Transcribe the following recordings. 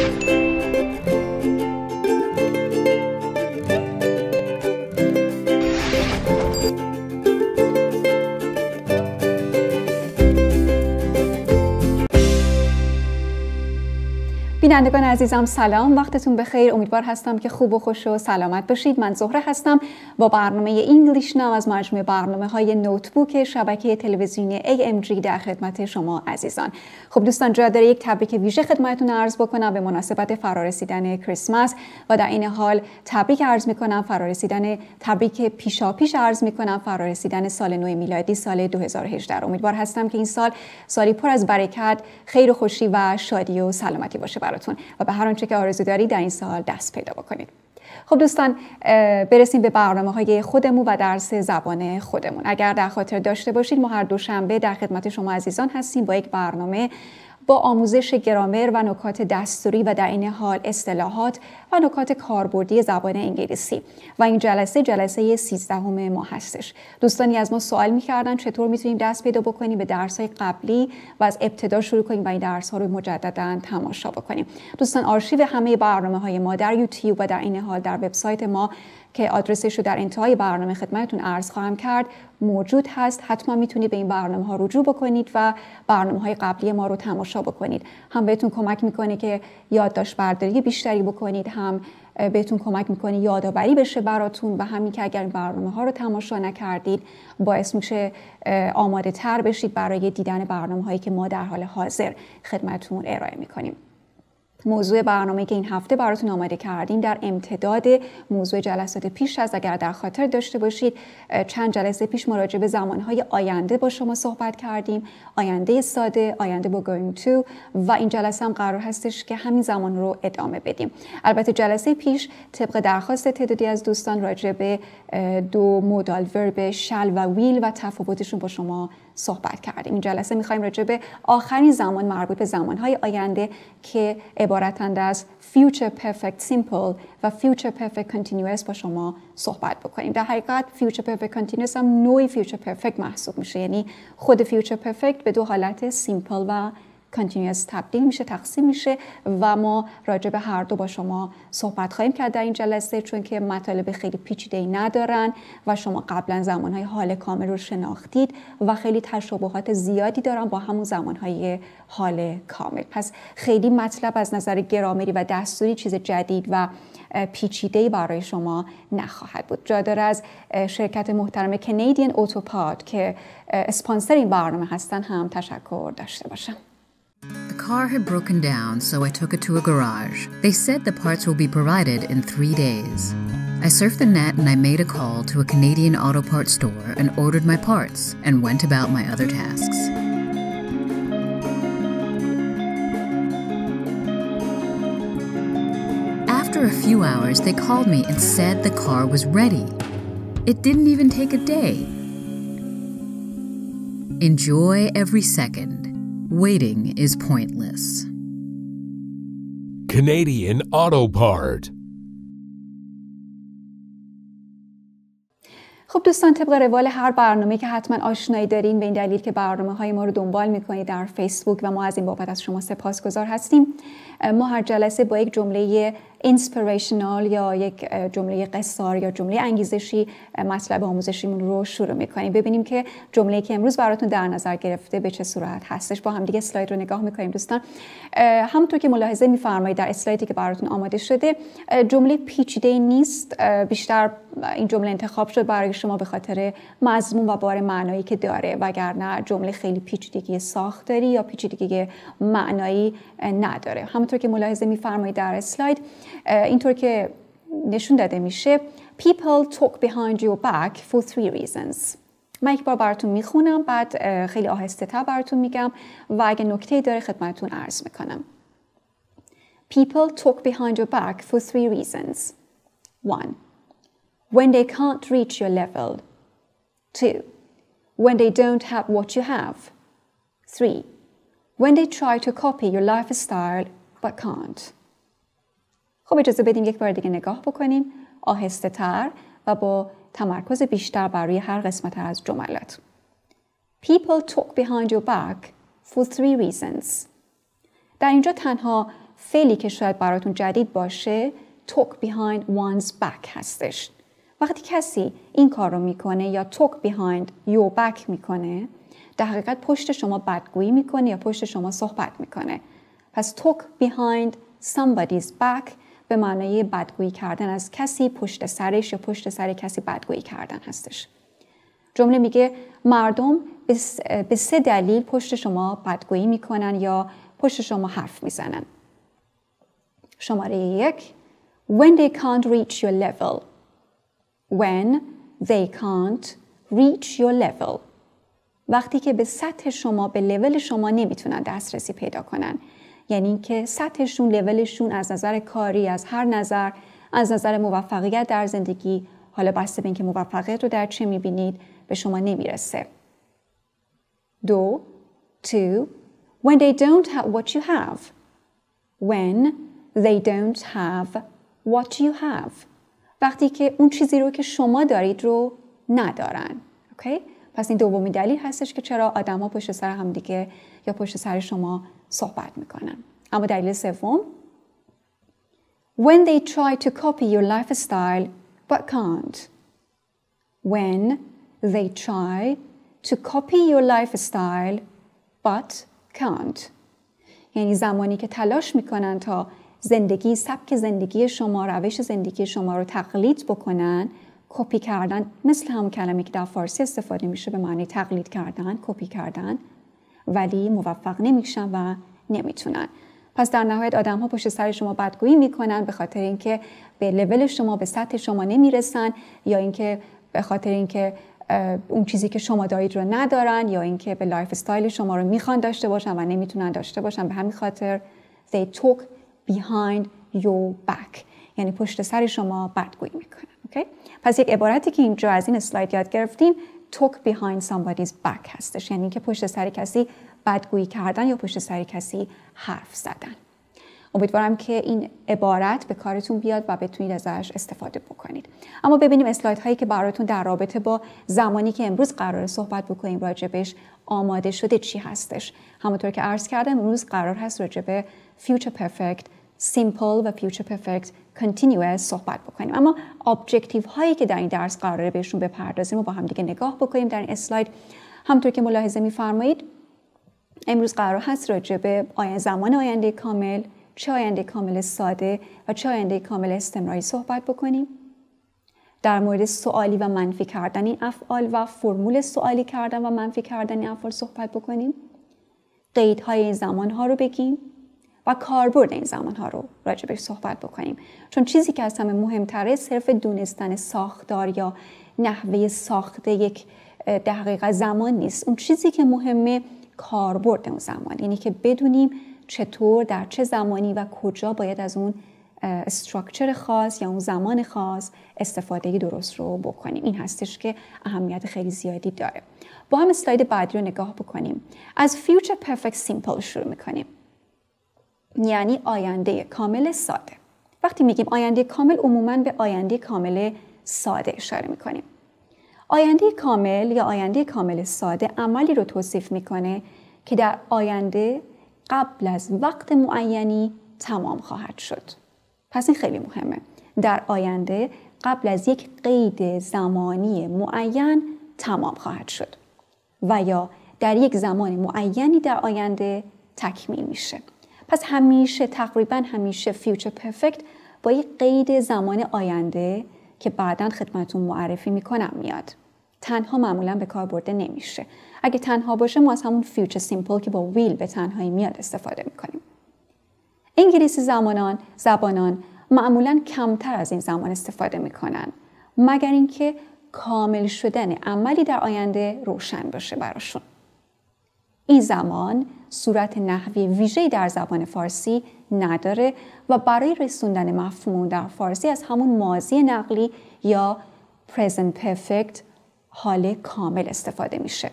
Thank you. بینندگان عزیزم سلام وقتتون بخیر امیدوار هستم که خوب و خوش و سلامت باشید من زهره هستم با برنامه انگلیش ناو از مجموعه برنامه های نوتبوک شبکه تلویزیونی AMG در خدمت شما عزیزان خب دوستان جا داره یک تبریک ویژه خدمتتون عرض بکنم به مناسبت فرارسیدن کریسمس و در این حال تبریک عرض میکنم فرارسیدن تبریک پیش عرض میکنم فرارسیدن سال نو میلادی سال 2018 امیدوار هستم که این سال سالی پر از برکت خیر و خوشی و شادی و سلامتی باشه براتون و به هر آنچه که آرزو داری در این سال دست پیدا بکنید خب دوستان برسیم به برنامه های خودمون و درس زبان خودمون اگر در خاطر داشته باشید ما هر دوشنبه در خدمت شما عزیزان هستیم با یک برنامه با آموزش گرامر و نکات دستوری و در این حال اصطلاحات و نکات کاربردی زبان انگلیسی و این جلسه جلسه 13 ما هستش دوستانی از ما سوال میکردن چطور میتونیم دست پیدا بکنیم به درس‌های قبلی و از ابتدا شروع کنیم و این درس رو مجددا تماشا بکنیم دوستان آرشیو همه برنامه های ما در یوتیوب و در این حال در وبسایت ما که آدرسش رو در انتهای برنامه خدمتتون عرض خواهم کرد موجود هست حتما میتونید به این برنامه ها رجوع بکنید و برنامه های قبلی ما رو تماشا بکنید هم بهتون کمک میکنه که یادداشت برداری بیشتری بکنید هم بهتون کمک میکنه یادآوری بشه براتون و همین که اگر برنامه ها رو تماشا نکردید باعث میشه آماده تر بشید برای دیدن برنامه هایی که ما در حال حاضر خدمتتون ارائه میکنیم موضوع برنامه که این هفته براتون آماده کردیم در امتداد موضوع جلسات پیش از اگر در خاطر داشته باشید چند جلسه پیش مراجع به زمانهای آینده با شما صحبت کردیم آینده ساده آینده با going to و این جلسه هم قرار هستش که همین زمان رو ادامه بدیم البته جلسه پیش طبق درخواست تعدادی از دوستان راجع به دو مودال ورب شل و ویل و تفاوتشون با شما صحبت کردیم این جلسه میخوایم راجع به آخرین زمان مربوط به زمانهای آینده که عبارتند از future perfect simple و future perfect continuous با شما صحبت بکنیم در حقیقت future perfect continuous هم نوعی future perfect محسوب میشه یعنی خود future perfect به دو حالت simple و کانتینیوس تبدیل میشه تقسیم میشه و ما راجع به هر دو با شما صحبت خواهیم کرد در این جلسه چون که مطالب خیلی پیچیده‌ای ندارن و شما قبلا زمانهای حال کامل رو شناختید و خیلی تشابهات زیادی دارن با همون زمانهای حال کامل پس خیلی مطلب از نظر گرامری و دستوری چیز جدید و پیچیده برای شما نخواهد بود جا از شرکت محترم کنیدین اوتوپاد که اسپانسر این برنامه هستن هم تشکر داشته باشم The car had broken down, so I took it to a garage. They said the parts will be provided in three days. I surfed the net and I made a call to a Canadian auto parts store and ordered my parts and went about my other tasks. After a few hours, they called me and said the car was ready. It didn't even take a day. Enjoy every second. Waiting is pointless. Canadian Auto Part خب دوستان طبق روال هر برنامه که حتما آشنایی دارین به این دلیل که برنامه های ما رو دنبال میکنید در فیسبوک و ما از این بابت از شما سپاسگزار هستیم ما هر جلسه با یک جمله اینسپریشنال یا یک جمله قصار یا جمله انگیزشی مطلب آموزشیمون رو شروع میکنیم ببینیم که جمله که امروز براتون در نظر گرفته به چه صورت هستش با هم دیگه اسلاید رو نگاه میکنیم دوستان همونطور که ملاحظه میفرمایید در اسلایدی که براتون آماده شده جمله پیچیده نیست بیشتر این جمله انتخاب شد برای شما به خاطر مضمون و بار معنایی که داره وگرنه جمله خیلی پیچیدگی ساختاری یا پیچیدگی معنایی نداره همونطور که ملاحظه میفرمایید در اسلاید اینطور که نشون داده میشه people talk behind your back for three reasons من یک بار براتون میخونم بعد خیلی آهسته تا براتون میگم و اگه نکته داره خدمتون عرض میکنم People talk behind your back for three reasons. One, when they can't reach your level. Two, when they don't have what you have. Three, when they try to copy your lifestyle but can't. خب اجازه بدیم یک بار دیگه نگاه بکنیم آهسته تر و با تمرکز بیشتر بر روی هر قسمت از جملات. People talk behind your back for three reasons. در اینجا تنها فعلی که شاید براتون جدید باشه talk behind one's back هستش. وقتی کسی این کار رو میکنه یا talk behind your back میکنه در حقیقت پشت شما بدگویی میکنه یا پشت شما صحبت میکنه پس توک behind somebody's back به معنای بدگویی کردن از کسی پشت سرش یا پشت سر کسی بدگویی کردن هستش جمله میگه مردم به سه دلیل پشت شما بدگویی میکنن یا پشت شما حرف میزنن شماره یک When they can't reach your level When they can't reach your level وقتی که به سطح شما به لول شما نمیتونن دسترسی پیدا کنن یعنی اینکه سطحشون لولشون از نظر کاری از هر نظر از نظر موفقیت در زندگی حالا بسته به اینکه موفقیت رو در چه میبینید به شما نمیرسه دو two when they don't have what you have when they don't have what you have وقتی که اون چیزی رو که شما دارید رو ندارن اوکی؟ پس این دومین دلیل هستش که چرا آدما پشت سر همدیگه یا پشت سر شما صحبت میکنم اما دلیل سوم When they try to copy your lifestyle but can't When they try to copy your lifestyle but can't یعنی زمانی که تلاش میکنن تا زندگی سبک زندگی شما روش زندگی شما رو تقلید بکنن کپی کردن مثل هم کلمه که در فارسی استفاده میشه به معنی تقلید کردن کپی کردن ولی موفق نمیشن و نمیتونن پس در نهایت آدم ها پشت سر شما بدگویی میکنن به خاطر اینکه به لول شما به سطح شما نمیرسن یا اینکه به خاطر اینکه اون چیزی که شما دارید رو ندارن یا اینکه به لایف استایل شما رو میخوان داشته باشن و نمیتونن داشته باشن به همین خاطر they talk behind your back یعنی پشت سر شما بدگویی میکنن اوکی؟ پس یک عبارتی که اینجا از این اسلاید یاد گرفتیم talk behind somebody's back هستش یعنی که پشت سر کسی بدگویی کردن یا پشت سر کسی حرف زدن امیدوارم که این عبارت به کارتون بیاد و بتونید ازش استفاده بکنید اما ببینیم اسلاید هایی که براتون در رابطه با زمانی که امروز قرار صحبت بکنیم راجبش آماده شده چی هستش همونطور که عرض کردم امروز قرار هست راجب فیوچر پرفکت سیمپل و فیوچر پرفکت continuous صحبت بکنیم اما ابجکتیو هایی که در این درس قراره بهشون بپردازیم و با هم دیگه نگاه بکنیم در این اسلاید همطور که ملاحظه میفرمایید امروز قرار هست راجع به آینده زمان آینده کامل چه آینده کامل ساده و چه آینده کامل استمراری صحبت بکنیم در مورد سوالی و منفی کردن این افعال و فرمول سوالی کردن و منفی کردن این افعال صحبت بکنیم قیدهای زمان ها رو بگیم و کاربرد این زمان ها رو راجبش صحبت بکنیم چون چیزی که از همه مهمتره صرف دونستن ساختار یا نحوه ساخت یک دقیقه زمان نیست اون چیزی که مهمه کاربرد اون زمان یعنی که بدونیم چطور در چه زمانی و کجا باید از اون استراکچر خاص یا اون زمان خاص استفاده درست رو بکنیم این هستش که اهمیت خیلی زیادی داره با هم اسلاید بعدی رو نگاه بکنیم از فیوچر پرفکت سیمپل شروع میکنیم یعنی آینده کامل ساده وقتی میگیم آینده کامل عموما به آینده کامل ساده اشاره میکنیم آینده کامل یا آینده کامل ساده عملی رو توصیف میکنه که در آینده قبل از وقت معینی تمام خواهد شد پس این خیلی مهمه در آینده قبل از یک قید زمانی معین تمام خواهد شد و یا در یک زمان معینی در آینده تکمیل میشه پس همیشه تقریبا همیشه فیوچر پرفکت با یک قید زمان آینده که بعدا خدمتون معرفی میکنم میاد تنها معمولا به کار برده نمیشه اگه تنها باشه ما از همون فیوچر سیمپل که با ویل به تنهایی میاد استفاده میکنیم انگلیسی زمانان زبانان معمولا کمتر از این زمان استفاده میکنن مگر اینکه کامل شدن عملی در آینده روشن باشه براشون این زمان صورت نحوی ویژه‌ای در زبان فارسی نداره و برای رسوندن مفهوم در فارسی از همون ماضی نقلی یا present perfect حال کامل استفاده میشه.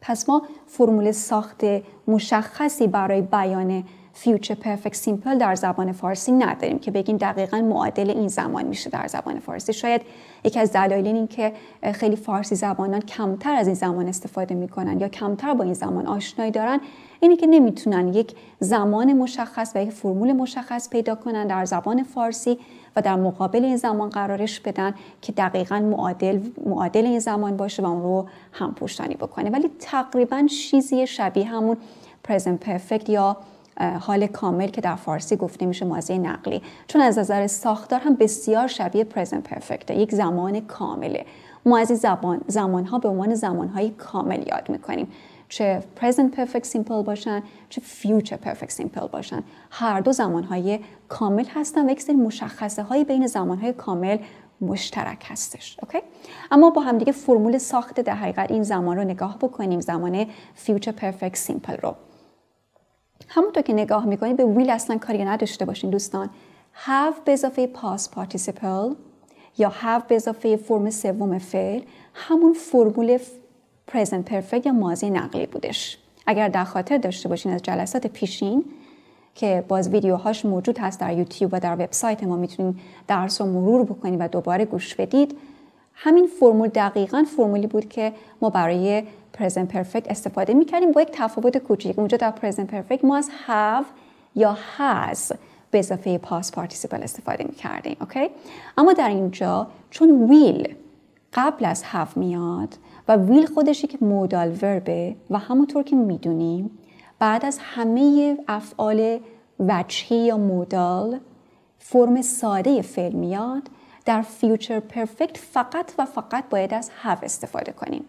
پس ما فرمول ساخت مشخصی برای بیان فیوچر پرفکت سیمپل در زبان فارسی نداریم که بگیم دقیقا معادل این زمان میشه در زبان فارسی شاید یکی از دلایل این که خیلی فارسی زبانان کمتر از این زمان استفاده میکنن یا کمتر با این زمان آشنایی دارن اینه که نمیتونن یک زمان مشخص و یک فرمول مشخص پیدا کنن در زبان فارسی و در مقابل این زمان قرارش بدن که دقیقا معادل, معادل این زمان باشه و اون رو هم پوشتانی بکنه ولی تقریبا چیزی شبیه همون Present یا حال کامل که در فارسی گفته میشه ماضی نقلی چون از نظر ساختار هم بسیار شبیه پرزنت پرفکت یک زمان کامله ما از زبان زمانها به عنوان زمانهای کامل یاد میکنیم چه present perfect simple باشن چه future perfect simple باشن هر دو زمانهای کامل هستن و یک سری مشخصه هایی بین زمانهای کامل مشترک هستش اوکی اما با همدیگه فرمول ساخت در حقیقت این زمان رو نگاه بکنیم زمان future perfect simple رو همونطور که نگاه میکنید به ویل اصلا کاری نداشته باشین دوستان have به اضافه پاس participle یا have به اضافه فرم سوم فعل همون فرمول present perfect یا ماضی نقلی بودش اگر در خاطر داشته باشین از جلسات پیشین که باز ویدیوهاش موجود هست در یوتیوب و در وبسایت ما میتونید درس رو مرور بکنید و دوباره گوش بدید همین فرمول دقیقا فرمولی بود که ما برای پرزنت پرفکت استفاده میکردیم با یک تفاوت کوچیک اونجا در پرزنت پرفکت ما از have یا has به اضافه پاس پارتیسیپل استفاده میکردیم اوکی اما در اینجا چون ویل قبل از have میاد و ویل خودش یک مودال وربه و همونطور که میدونیم بعد از همه افعال وجهی یا مودال فرم ساده فعل میاد در فیوچر پرفکت فقط و فقط باید از have استفاده کنیم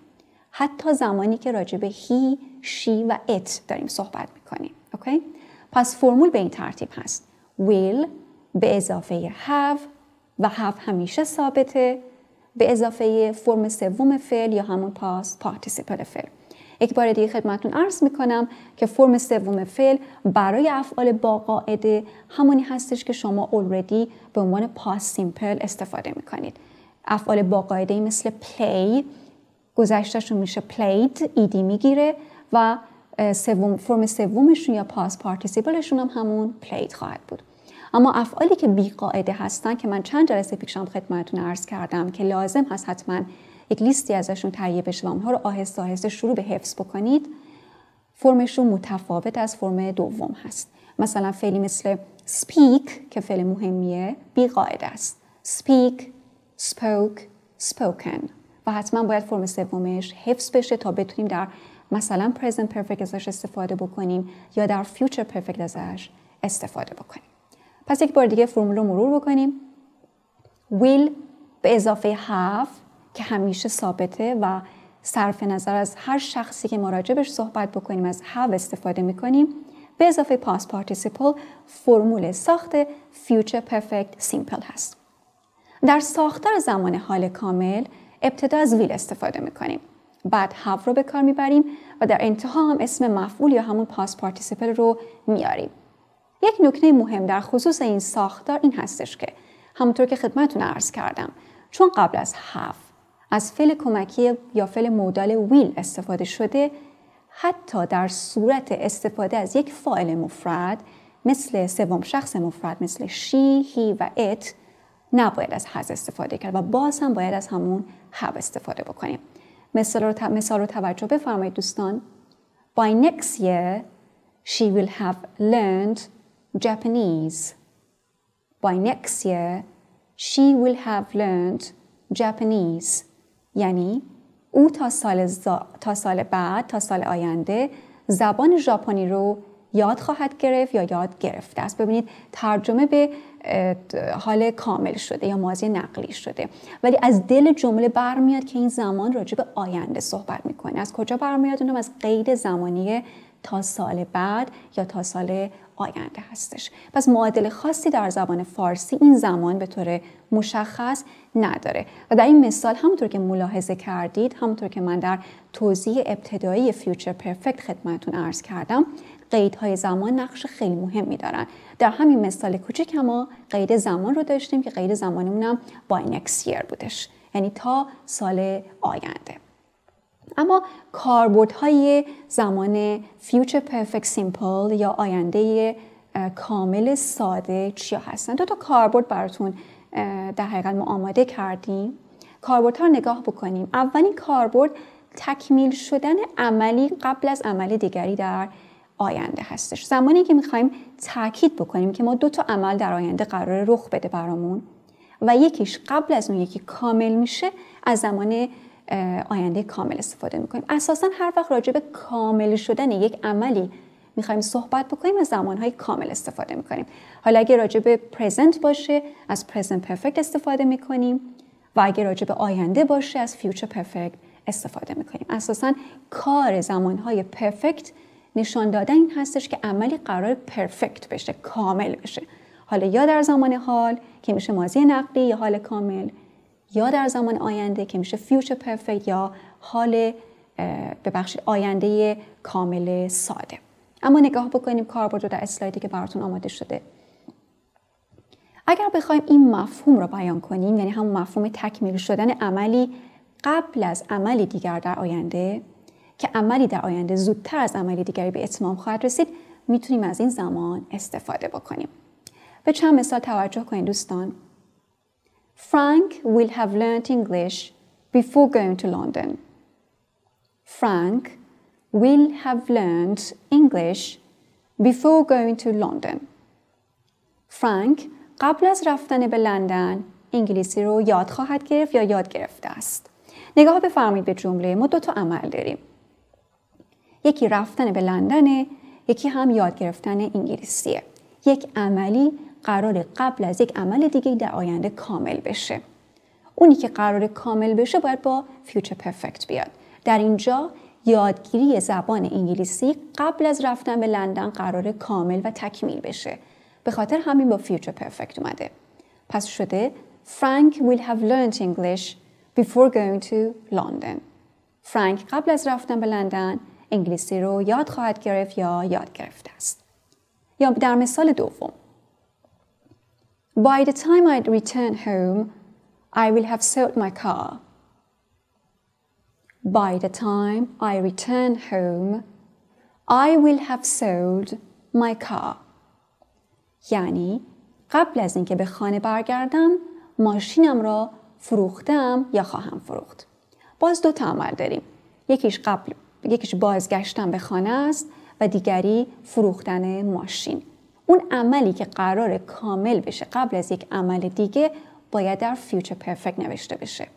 حتی زمانی که راجع به هی، شی و ات داریم صحبت میکنیم اوکی؟ پس فرمول به این ترتیب هست will به اضافه have و have همیشه ثابته به اضافه فرم سوم فعل یا همون پاس پارتیسیپل فعل یک بار دیگه خدمتون عرض میکنم که فرم سوم فعل برای افعال با قاعده همونی هستش که شما already به عنوان پاس سیمپل استفاده میکنید افعال با قاعده مثل play گذشتهشون میشه played ایدی میگیره و سوم فرم سومشون یا پاس پارتیسیپلشون هم همون played خواهد بود اما افعالی که بیقاعده هستن که من چند جلسه پیشم خدمتتون عرض کردم که لازم هست حتما یک لیستی ازشون تهیه بشه و اونها رو آهسته آهسته شروع به حفظ بکنید فرمشون متفاوت از فرم دوم هست مثلا فعلی مثل speak که فعل مهمیه بیقاعده است speak spoke spoken و حتما باید فرم سومش حفظ بشه تا بتونیم در مثلا پرزنت پرفکت ازش استفاده بکنیم یا در فیوچر پرفکت ازش استفاده بکنیم پس یک بار دیگه فرمول رو مرور بکنیم will به اضافه have که همیشه ثابته و صرف نظر از هر شخصی که مراجبش صحبت بکنیم از have استفاده میکنیم به اضافه past participle فرمول ساخت future perfect simple هست در ساختار زمان حال کامل ابتدا از ویل استفاده میکنیم بعد هاو رو به کار میبریم و در انتها هم اسم مفعول یا همون پاس پارتیسیپل رو میاریم یک نکته مهم در خصوص این ساختار این هستش که همونطور که خدمتتون عرض کردم چون قبل از هاو از فعل کمکی یا فعل مودال ویل استفاده شده حتی در صورت استفاده از یک فاعل مفرد مثل سوم شخص مفرد مثل شی، هی و ات نباید از هز استفاده کرد و باز هم باید از همون have استفاده بکنیم مثال رو, مثال رو توجه بفرمایید دوستان By next year she will have learned Japanese By next year she will have learned Japanese یعنی او تا سال, ز... تا سال بعد تا سال آینده زبان ژاپنی رو یاد خواهد گرفت یا یاد گرفته است ببینید ترجمه به حال کامل شده یا ماضی نقلی شده ولی از دل جمله برمیاد که این زمان راجع به آینده صحبت میکنه از کجا برمیاد اونم از قید زمانی تا سال بعد یا تا سال آینده هستش پس معادل خاصی در زبان فارسی این زمان به طور مشخص نداره و در این مثال همونطور که ملاحظه کردید همونطور که من در توضیح ابتدایی فیوچر پرفکت خدمتون عرض کردم قیدهای زمان نقش خیلی مهمی دارن در همین مثال کوچیک ما قید زمان رو داشتیم که قید زمانمون هم با next year بودش یعنی تا سال آینده اما کاربردهای زمان future perfect سیمپل یا آینده کامل ساده چیا هستن دو تا کاربرد براتون در حقیقت ما آماده کردیم کاربردها رو نگاه بکنیم اولین کاربرد تکمیل شدن عملی قبل از عمل دیگری در آینده هستش زمانی که میخوایم تاکید بکنیم که ما دو تا عمل در آینده قرار رخ بده برامون و یکیش قبل از اون یکی کامل میشه از زمان آینده کامل استفاده میکنیم اساسا هر وقت راجع به کامل شدن یک عملی میخوایم صحبت بکنیم از زمانهای کامل استفاده میکنیم حالا اگه راجع به پرزنت باشه از پرزنت پرفکت استفاده میکنیم و اگه راجع به آینده باشه از فیوچر پرفکت استفاده میکنیم اساسا کار زمانهای پرفکت نشان دادن این هستش که عملی قرار پرفکت بشه کامل بشه حالا یا در زمان حال که میشه ماضی نقدی یا حال کامل یا در زمان آینده که میشه فیوچر پرفکت یا حال ببخشید آینده کامل ساده اما نگاه بکنیم کاربرد رو در اسلایدی که براتون آماده شده اگر بخوایم این مفهوم رو بیان کنیم یعنی همون مفهوم تکمیل شدن عملی قبل از عملی دیگر در آینده که عملی در آینده زودتر از عملی دیگری به اتمام خواهد رسید میتونیم از این زمان استفاده بکنیم به چند مثال توجه کنید دوستان Frank will have learned English before going to London. Frank will have learned English before going to London. فرانک قبل از رفتن به لندن انگلیسی رو یاد خواهد گرفت یا یاد گرفته است. نگاه بفرمایید به جمله ما دو تا عمل داریم. یکی رفتن به لندن یکی هم یاد گرفتن انگلیسیه یک عملی قرار قبل از یک عمل دیگه در آینده کامل بشه اونی که قرار کامل بشه باید با فیوچر پرفکت بیاد در اینجا یادگیری زبان انگلیسی قبل از رفتن به لندن قرار کامل و تکمیل بشه به خاطر همین با فیوچر پرفکت اومده پس شده فرانک will have learned English before going to London فرانک قبل از رفتن به لندن انگلیسی رو یاد خواهد گرفت یا یاد گرفته است. یا در مثال دوم By the time I return home, I will have sold my car. By the time I return home, I will have sold my car. یعنی قبل از اینکه به خانه برگردم ماشینم را فروختم یا خواهم فروخت. باز دو تا عمل داریم. یکیش قبل یکیش بازگشتن به خانه است و دیگری فروختن ماشین اون عملی که قرار کامل بشه قبل از یک عمل دیگه باید در فیوچر پرفکت نوشته بشه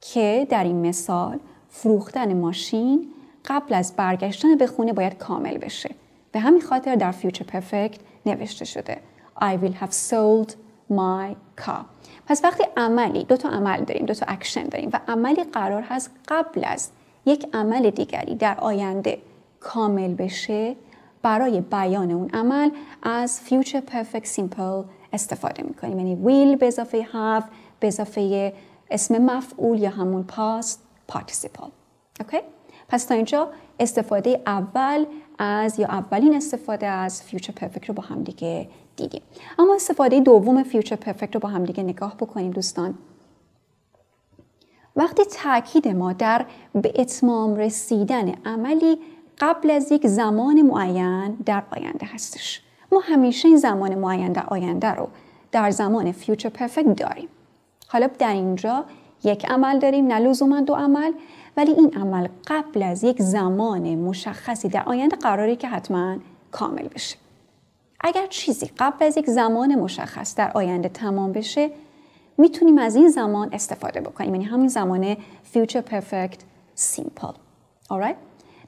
که در این مثال فروختن ماشین قبل از برگشتن به خونه باید کامل بشه به همین خاطر در فیوچر پرفکت نوشته شده I will have sold my car پس وقتی عملی دو تا عمل داریم دو تا اکشن داریم و عملی قرار هست قبل از یک عمل دیگری در آینده کامل بشه برای بیان اون عمل از future perfect simple استفاده میکنیم یعنی will به اضافه have به اضافه اسم مفعول یا همون past participle پس تا اینجا استفاده اول از یا اولین استفاده از future perfect رو با هم دیگه دیدیم اما استفاده دوم future perfect رو با هم دیگه نگاه بکنیم دوستان وقتی تاکید ما در به اتمام رسیدن عملی قبل از یک زمان معین در آینده هستش ما همیشه این زمان معین در آینده رو در زمان فیوچر پرفکت داریم حالا در اینجا یک عمل داریم نه لزوما دو عمل ولی این عمل قبل از یک زمان مشخصی در آینده قراری که حتما کامل بشه اگر چیزی قبل از یک زمان مشخص در آینده تمام بشه میتونیم از این زمان استفاده بکنیم یعنی همین زمان future perfect simple alright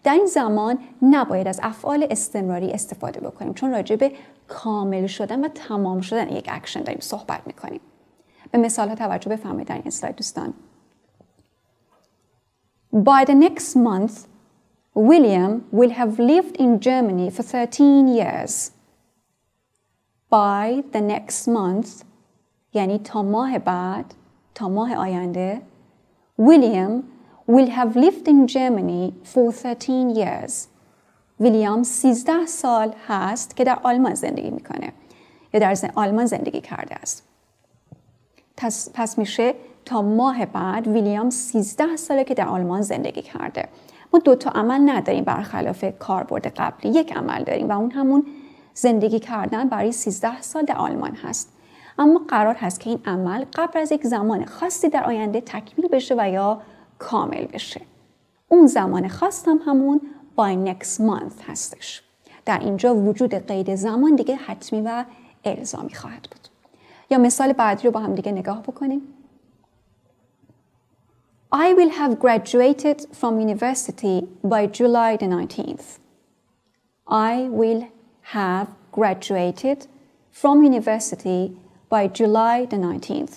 در این زمان نباید از افعال استمراری استفاده بکنیم چون راجع به کامل شدن و تمام شدن یک اکشن داریم صحبت میکنیم به مثال ها توجه بفرمایید در این اسلاید دوستان By the next month William will have lived in Germany for 13 years By the next month یعنی تا ماه بعد تا ماه آینده ویلیام will have lived in Germany for 13 years. ویلیام 13 سال هست که در آلمان زندگی میکنه یا در آلمان زندگی کرده است. پس میشه تا ماه بعد ویلیام 13 ساله که در آلمان زندگی کرده. ما دو تا عمل نداریم برخلاف کاربرد قبلی. یک عمل داریم و اون همون زندگی کردن برای 13 سال در آلمان هست. اما قرار هست که این عمل قبل از یک زمان خاصی در آینده تکمیل بشه و یا کامل بشه اون زمان خواستم همون by next month هستش در اینجا وجود قید زمان دیگه حتمی و الزامی خواهد بود یا مثال بعدی رو با هم دیگه نگاه بکنیم I will have graduated from university by July the 19th. I will have graduated from university by July the 19th.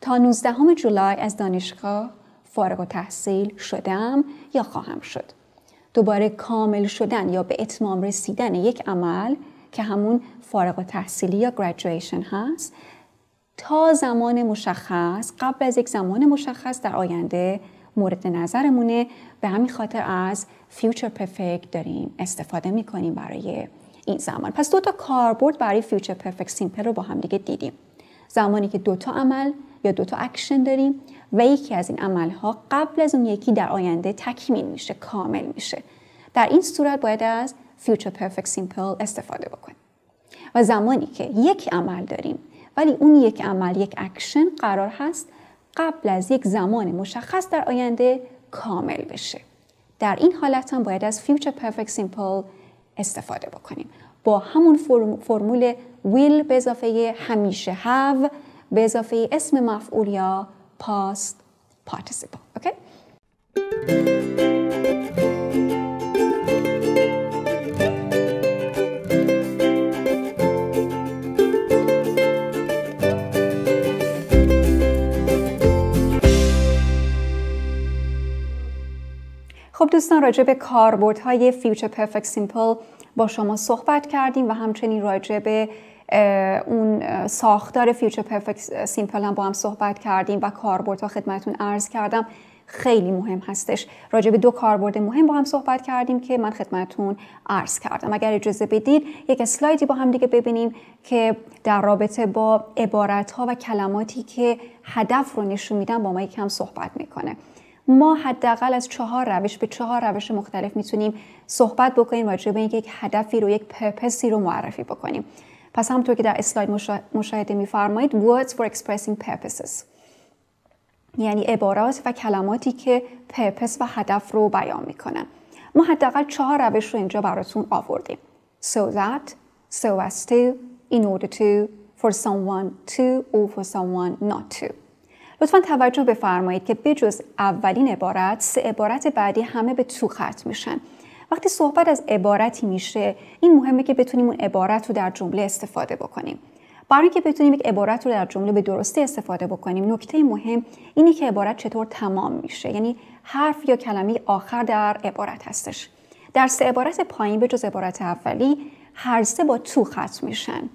تا 19 جولای از دانشگاه فارغ و تحصیل شدم یا خواهم شد. دوباره کامل شدن یا به اتمام رسیدن یک عمل که همون فارغ و تحصیلی یا graduation هست تا زمان مشخص قبل از یک زمان مشخص در آینده مورد نظرمونه به همین خاطر از future perfect داریم استفاده می کنیم برای این زمان پس دو تا کاربرد برای فیوچر پرفکت سیمپل رو با هم دیگه دیدیم زمانی که دو تا عمل یا دو تا اکشن داریم و یکی از این عملها قبل از اون یکی در آینده تکمیل میشه کامل میشه در این صورت باید از فیوچر Perfect سیمپل استفاده بکنیم و زمانی که یک عمل داریم ولی اون یک عمل یک اکشن قرار هست قبل از یک زمان مشخص در آینده کامل بشه در این حالت هم باید از فیوچر پرفکت سیمپل استفاده بکنیم با همون فرمول will به اضافه همیشه have به اضافه اسم مفعول یا past participle اوکی خب دوستان راجع به های فیوچر پرفکت سیمپل با شما صحبت کردیم و همچنین راجع به اون ساختار فیوچر پرفکت سیمپل هم با هم صحبت کردیم و کاربردها خدمتون عرض کردم خیلی مهم هستش راجع به دو کاربرد مهم با هم صحبت کردیم که من خدمتون عرض کردم اگر اجازه بدید یک اسلایدی با هم دیگه ببینیم که در رابطه با عبارت ها و کلماتی که هدف رو نشون میدن با ما یکم صحبت میکنه ما حداقل از چهار روش به چهار روش مختلف میتونیم صحبت بکنیم راجع به اینکه یک هدفی رو یک پرپسی رو معرفی بکنیم پس همونطور که در اسلاید مشاهده میفرمایید words for expressing purposes یعنی عبارات و کلماتی که پرپس و هدف رو بیان میکنن ما حداقل چهار روش رو اینجا براتون آوردیم so that so as to in order to for someone to or for someone not to لطفا توجه بفرمایید که بجز اولین عبارت سه عبارت بعدی همه به تو ختم میشن وقتی صحبت از عبارتی میشه این مهمه که بتونیم اون عبارت رو در جمله استفاده بکنیم برای اینکه بتونیم یک عبارت رو در جمله به درستی استفاده بکنیم نکته مهم اینه که عبارت چطور تمام میشه یعنی حرف یا کلمه آخر در عبارت هستش در سه عبارت پایین به جز عبارت اولی هر سه با تو ختم میشن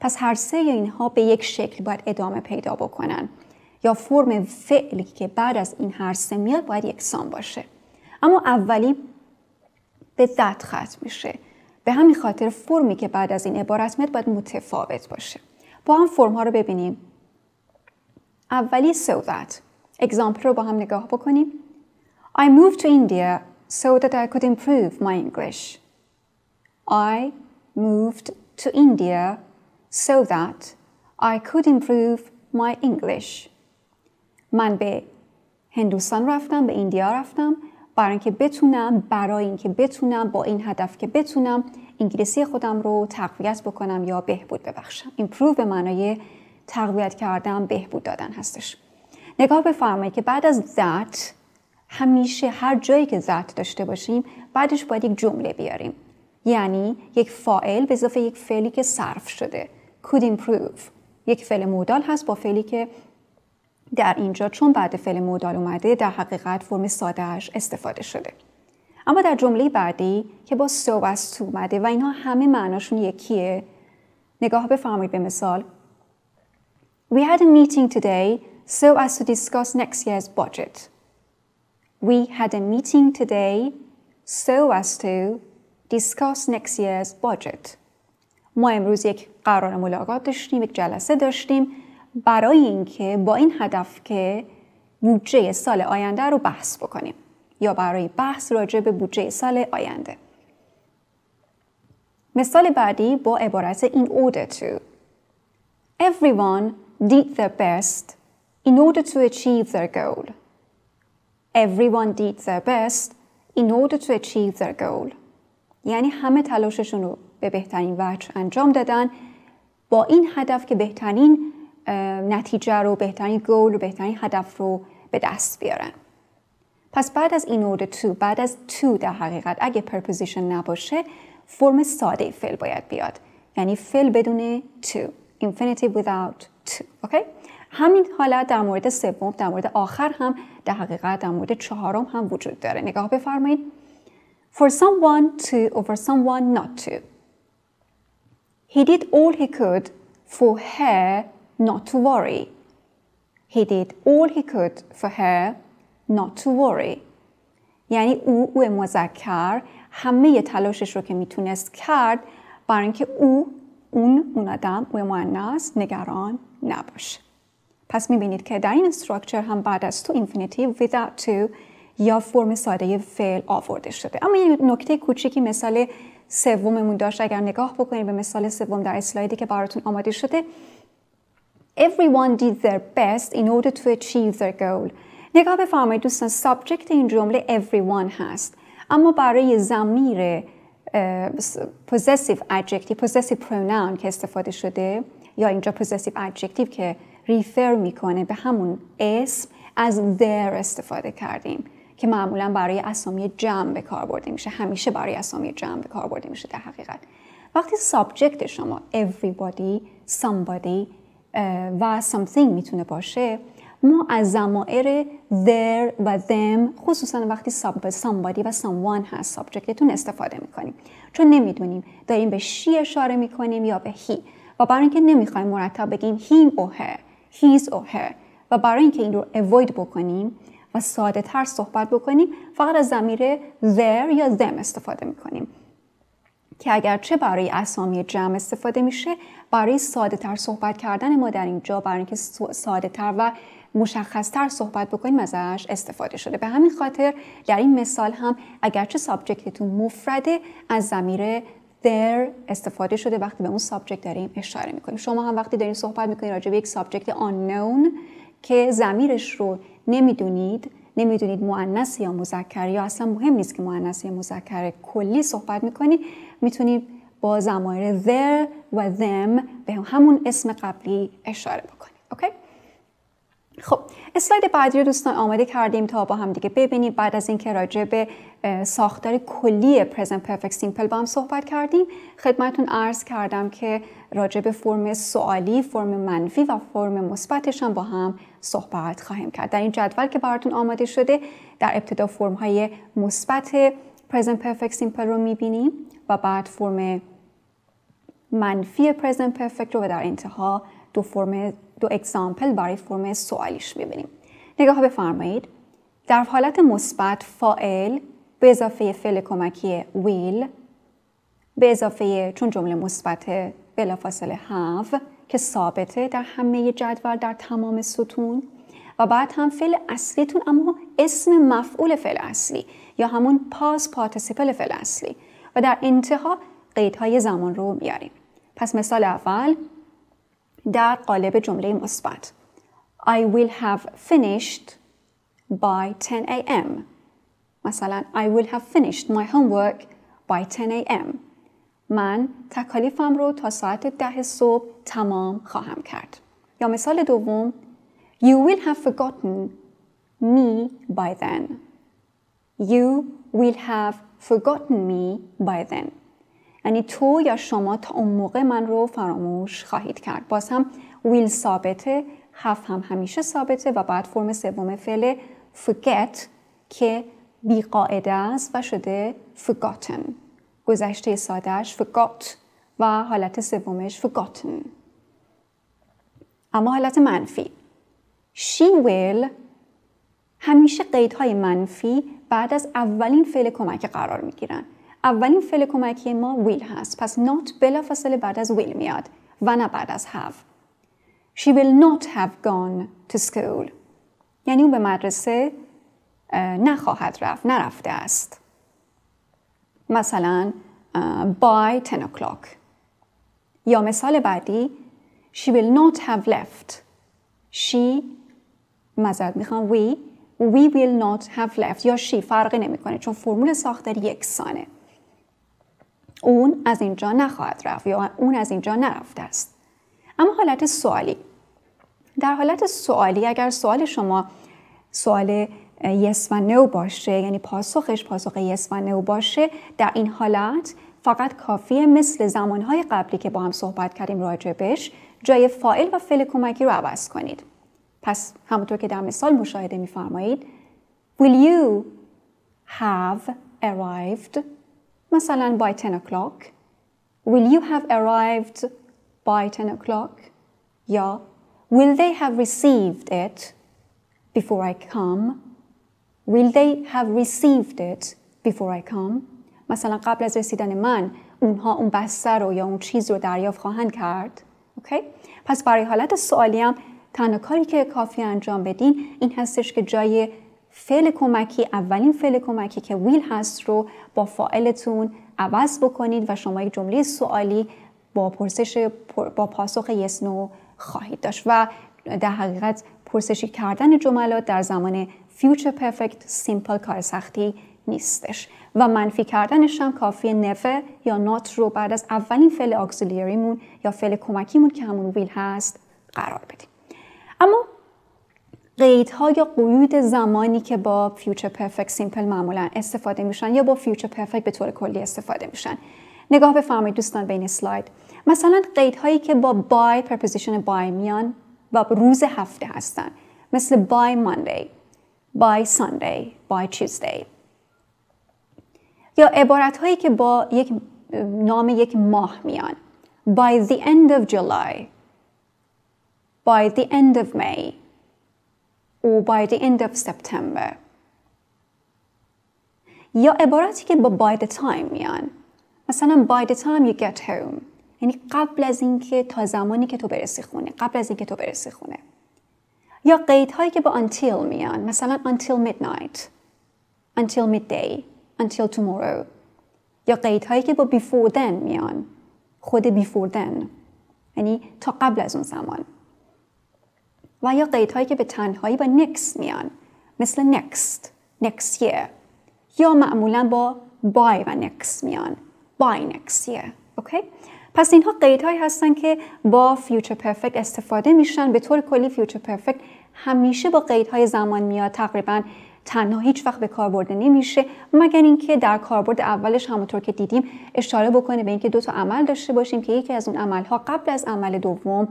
پس هر سه اینها به یک شکل باید ادامه پیدا بکنن یا فرم فعلی که بعد از این هر سه میاد باید یکسان باشه اما اولی به ذات ختم میشه به همین خاطر فرمی که بعد از این عبارت میاد باید متفاوت باشه با هم فرم ها رو ببینیم اولی so that اگزامپل رو با هم نگاه بکنیم I moved to India so that I could improve my English I moved to India so that I could improve my English من به هندوستان رفتم به ایندیا رفتم برای اینکه بتونم برای اینکه بتونم با این هدف که بتونم انگلیسی خودم رو تقویت بکنم یا بهبود ببخشم ایمپروو به معنای تقویت کردن بهبود دادن هستش نگاه بفرمایید که بعد از ذات همیشه هر جایی که ذات داشته باشیم بعدش باید یک جمله بیاریم یعنی یک فائل به اضافه یک فعلی که صرف شده could improve یک فعل مودال هست با فعلی که در اینجا چون بعد فعل مودال اومده در حقیقت فرم سادهش استفاده شده اما در جمله بعدی که با سو از تو اومده و اینها همه معناشون یکیه نگاه بفرمایید به مثال We had a meeting today so as to discuss next year's budget. We had a meeting today so as to discuss next year's budget. ما امروز یک قرار ملاقات داشتیم، یک جلسه داشتیم برای اینکه با این هدف که بودجه سال آینده رو بحث بکنیم یا برای بحث راجع به بودجه سال آینده مثال بعدی با عبارت این order to Everyone did their best in order to achieve their goal. Everyone did their best in order to achieve their goal. یعنی همه تلاششون رو به بهترین وجه انجام دادن با این هدف که بهترین نتیجه رو بهترین گول و بهترین هدف رو به دست بیارن پس بعد از این order تو بعد از تو در حقیقت اگه پرپوزیشن نباشه فرم ساده فعل باید بیاد یعنی فعل بدون تو infinitive without to okay? همین حالت در مورد سوم در مورد آخر هم در حقیقت در مورد چهارم هم وجود داره نگاه بفرمایید for someone to or for someone not to he did all he could for her not to worry. He did all he could for her not to worry. یعنی او او مذکر همه تلاشش رو که میتونست کرد برای اینکه او اون اون آدم او مؤنث نگران نباشه. پس میبینید که در این استراکچر هم بعد از تو اینفینیتی without تو یا فرم ساده فعل آورده شده اما این نکته کوچیکی مثال سوممون داشت اگر نگاه بکنید به مثال سوم در اسلایدی که براتون آماده شده Everyone did their best in order to achieve their goal. نگاه بفرمایید دوستان سابجکت این جمله everyone هست اما برای زمیر possessive adjective possessive pronoun که استفاده شده یا اینجا possessive adjective که ریفر میکنه به همون اسم از their استفاده کردیم که معمولا برای اسامی جمع به کار برده میشه همیشه برای اسامی جمع به کار برده میشه در حقیقت وقتی سابجکت شما everybody somebody و something میتونه باشه ما از زمائر there و them خصوصا وقتی somebody و someone هست سابجکتتون استفاده میکنیم چون نمیدونیم داریم به she اشاره میکنیم یا به he و برای اینکه نمیخوایم مرتب بگیم him or her his or her و برای اینکه این رو avoid بکنیم و ساده تر صحبت بکنیم فقط از زمیر there یا them استفاده میکنیم که اگرچه برای اسامی جمع استفاده میشه برای ساده تر صحبت کردن ما در اینجا برای اینکه ساده تر و مشخص تر صحبت بکنیم ازش استفاده شده به همین خاطر در این مثال هم اگرچه سابجکتتون مفرده از زمیر there استفاده شده وقتی به اون سابجکت داریم اشاره میکنیم شما هم وقتی دارین صحبت میکنید راجع به یک سابجکت آنون که زمیرش رو نمیدونید نمیدونید مؤنث یا مذکر یا اصلا مهم نیست که مؤنث یا مذکر کلی صحبت میکنید میتونی با زمایر there و them به همون اسم قبلی اشاره بکنی اوکی؟ خب اسلاید بعدی رو دوستان آماده کردیم تا با هم دیگه ببینیم بعد از اینکه راجع به ساختار کلی پرزنت پرفکت سیمپل با هم صحبت کردیم خدمتون عرض کردم که راجع به فرم سوالی فرم منفی و فرم مثبتش هم با هم صحبت خواهیم کرد در این جدول که براتون آماده شده در ابتدا فرم های مثبت پرزنت پرفکت سیمپل رو میبینیم و بعد فرم منفی پرزنت پرفکت رو و در انتها دو فرم دو اکسامپل برای فرم سوالیش ببینیم نگاه بفرمایید در حالت مثبت فائل به اضافه فعل کمکی ویل به اضافه چون جمله مثبت فاصله هاف که ثابته در همه جدول در تمام ستون و بعد هم فعل اصلیتون اما اسم مفعول فعل اصلی یا همون پاس پارتیسیپل فعل اصلی و در انتها قیدهای زمان رو میاریم پس مثال اول در قالب جمله مثبت I will have finished by 10 a.m. مثلا I will have finished my homework by 10 a.m. من تکالیفم رو تا ساعت ده صبح تمام خواهم کرد. یا مثال دوم You will have forgotten me by then. You will have forgotten me by then یعنی تو یا شما تا اون موقع من رو فراموش خواهید کرد باز هم will ثابته هف هم همیشه ثابته و بعد فرم سوم فعل forget که بیقاعده است و شده forgotten گذشته سادهش forgot و حالت سومش forgotten اما حالت منفی she will همیشه قیدهای منفی بعد از اولین فعل کمک قرار می میگیرن اولین فعل کمکی ما ویل هست پس not بلافاصله بعد از ویل میاد و نه بعد از have She will not have gone to school یعنی او به مدرسه نخواهد رفت نرفته است مثلا by 10 o'clock یا مثال بعدی She will not have left She مذرد میخوام we We will not have left یا she فرقی نمیکنه چون فرمول ساختاری یکسانه اون از اینجا نخواهد رفت یا اون از اینجا نرفته است اما حالت سوالی در حالت سوالی اگر سوال شما سوال yes و no باشه یعنی پاسخش پاسخ yes و no باشه در این حالت فقط کافیه مثل زمانهای قبلی که با هم صحبت کردیم راجبش جای فائل و فعل کمکی رو عوض کنید پس همونطور که در مثال مشاهده میفرمایید Will you have arrived مثلا by 10 o'clock Will you have arrived by 10 o'clock یا Will they have received it before I come Will they have received it before I come مثلا قبل از رسیدن من اونها اون بسته رو یا اون چیز رو دریافت خواهند کرد اوکی؟ پس برای حالت سوالی هم تنها کاری که کافی انجام بدین این هستش که جای فعل کمکی اولین فعل کمکی که ویل هست رو با فائلتون عوض بکنید و شما یک جمله سوالی با پرسش با پاسخ یسنو خواهید داشت و در حقیقت پرسشی کردن جملات در زمان فیوچر پرفکت سیمپل کار سختی نیستش و منفی کردنش هم کافی نفه یا نات رو بعد از اولین فعل اکسیلیریمون یا فعل کمکیمون که همون ویل هست قرار بدیم اما قیدها یا قیود زمانی که با فیوچر پرفکت سیمپل معمولا استفاده میشن یا با فیوچر پرفکت به طور کلی استفاده میشن نگاه بفرمایید دوستان به این اسلاید مثلا قیدهایی که با بای پرپوزیشن بای میان و روز هفته هستن مثل بای ماندی بای ساندی بای تیوزدی یا عبارت هایی که با یک نام یک ماه میان by the end of July by the end of May or by the end of September یا عبارتی که با by the time میان مثلا by the time you get home یعنی قبل از اینکه تا زمانی که تو برسی خونه قبل از اینکه تو برسی خونه یا قید هایی که با until میان مثلا until midnight until midday until tomorrow یا قید هایی که با before then میان خود before then یعنی تا قبل از اون زمان و یا هایی که به تنهایی با نکس میان مثل next next year یا معمولا با بای و نکس میان buy next year اوکی پس اینها هایی هستن که با فیوچر پرفکت استفاده میشن به طور کلی فیوچر پرفکت همیشه با قیدهای زمان میاد تقریبا تنها هیچ وقت به کار برده نمیشه مگر اینکه در کاربرد اولش همونطور که دیدیم اشاره بکنه به اینکه دو تا عمل داشته باشیم که یکی از اون عملها قبل از عمل دوم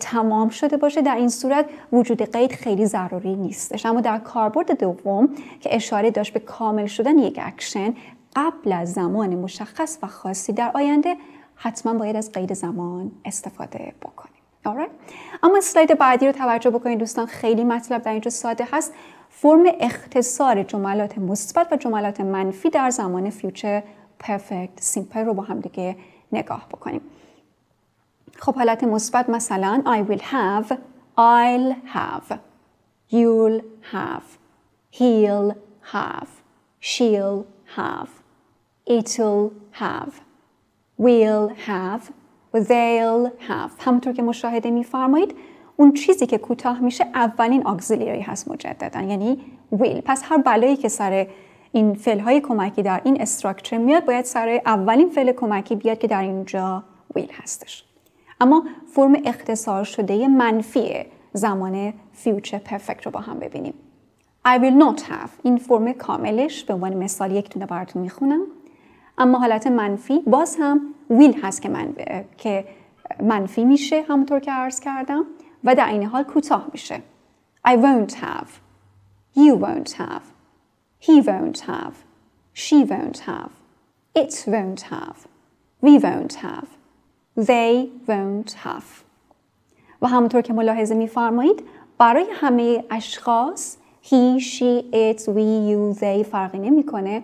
تمام شده باشه در این صورت وجود قید خیلی ضروری نیستش اما در کاربرد دوم که اشاره داشت به کامل شدن یک اکشن قبل از زمان مشخص و خاصی در آینده حتما باید از قید زمان استفاده بکنیم آره؟ اما سلاید بعدی رو توجه بکنید دوستان خیلی مطلب در اینجا ساده هست فرم اختصار جملات مثبت و جملات منفی در زمان فیوچر پرفکت سیمپل رو با هم دیگه نگاه بکنیم خب حالت مثبت مثلا I will have I'll have You'll have He'll have She'll have It'll have We'll have they'll have همونطور که مشاهده میفرمایید اون چیزی که کوتاه میشه اولین آگزیلیری هست مجددا یعنی will پس هر بلایی که سر این فعل های کمکی در این استراکچر میاد باید سر اولین فعل کمکی بیاد که در اینجا will هستش اما فرم اختصار شده منفی زمان فیوچر پرفکت رو با هم ببینیم I will not have این فرم کاملش به عنوان مثال یک دونه براتون میخونم اما حالت منفی باز هم will هست که, من... که منفی میشه همونطور که عرض کردم و در این حال کوتاه میشه I won't have You won't have He won't have She won't have It won't have We won't have They won't have. و همونطور که ملاحظه میفرمایید برای همه اشخاص he, she, it, we, you, they فرقی نمیکنه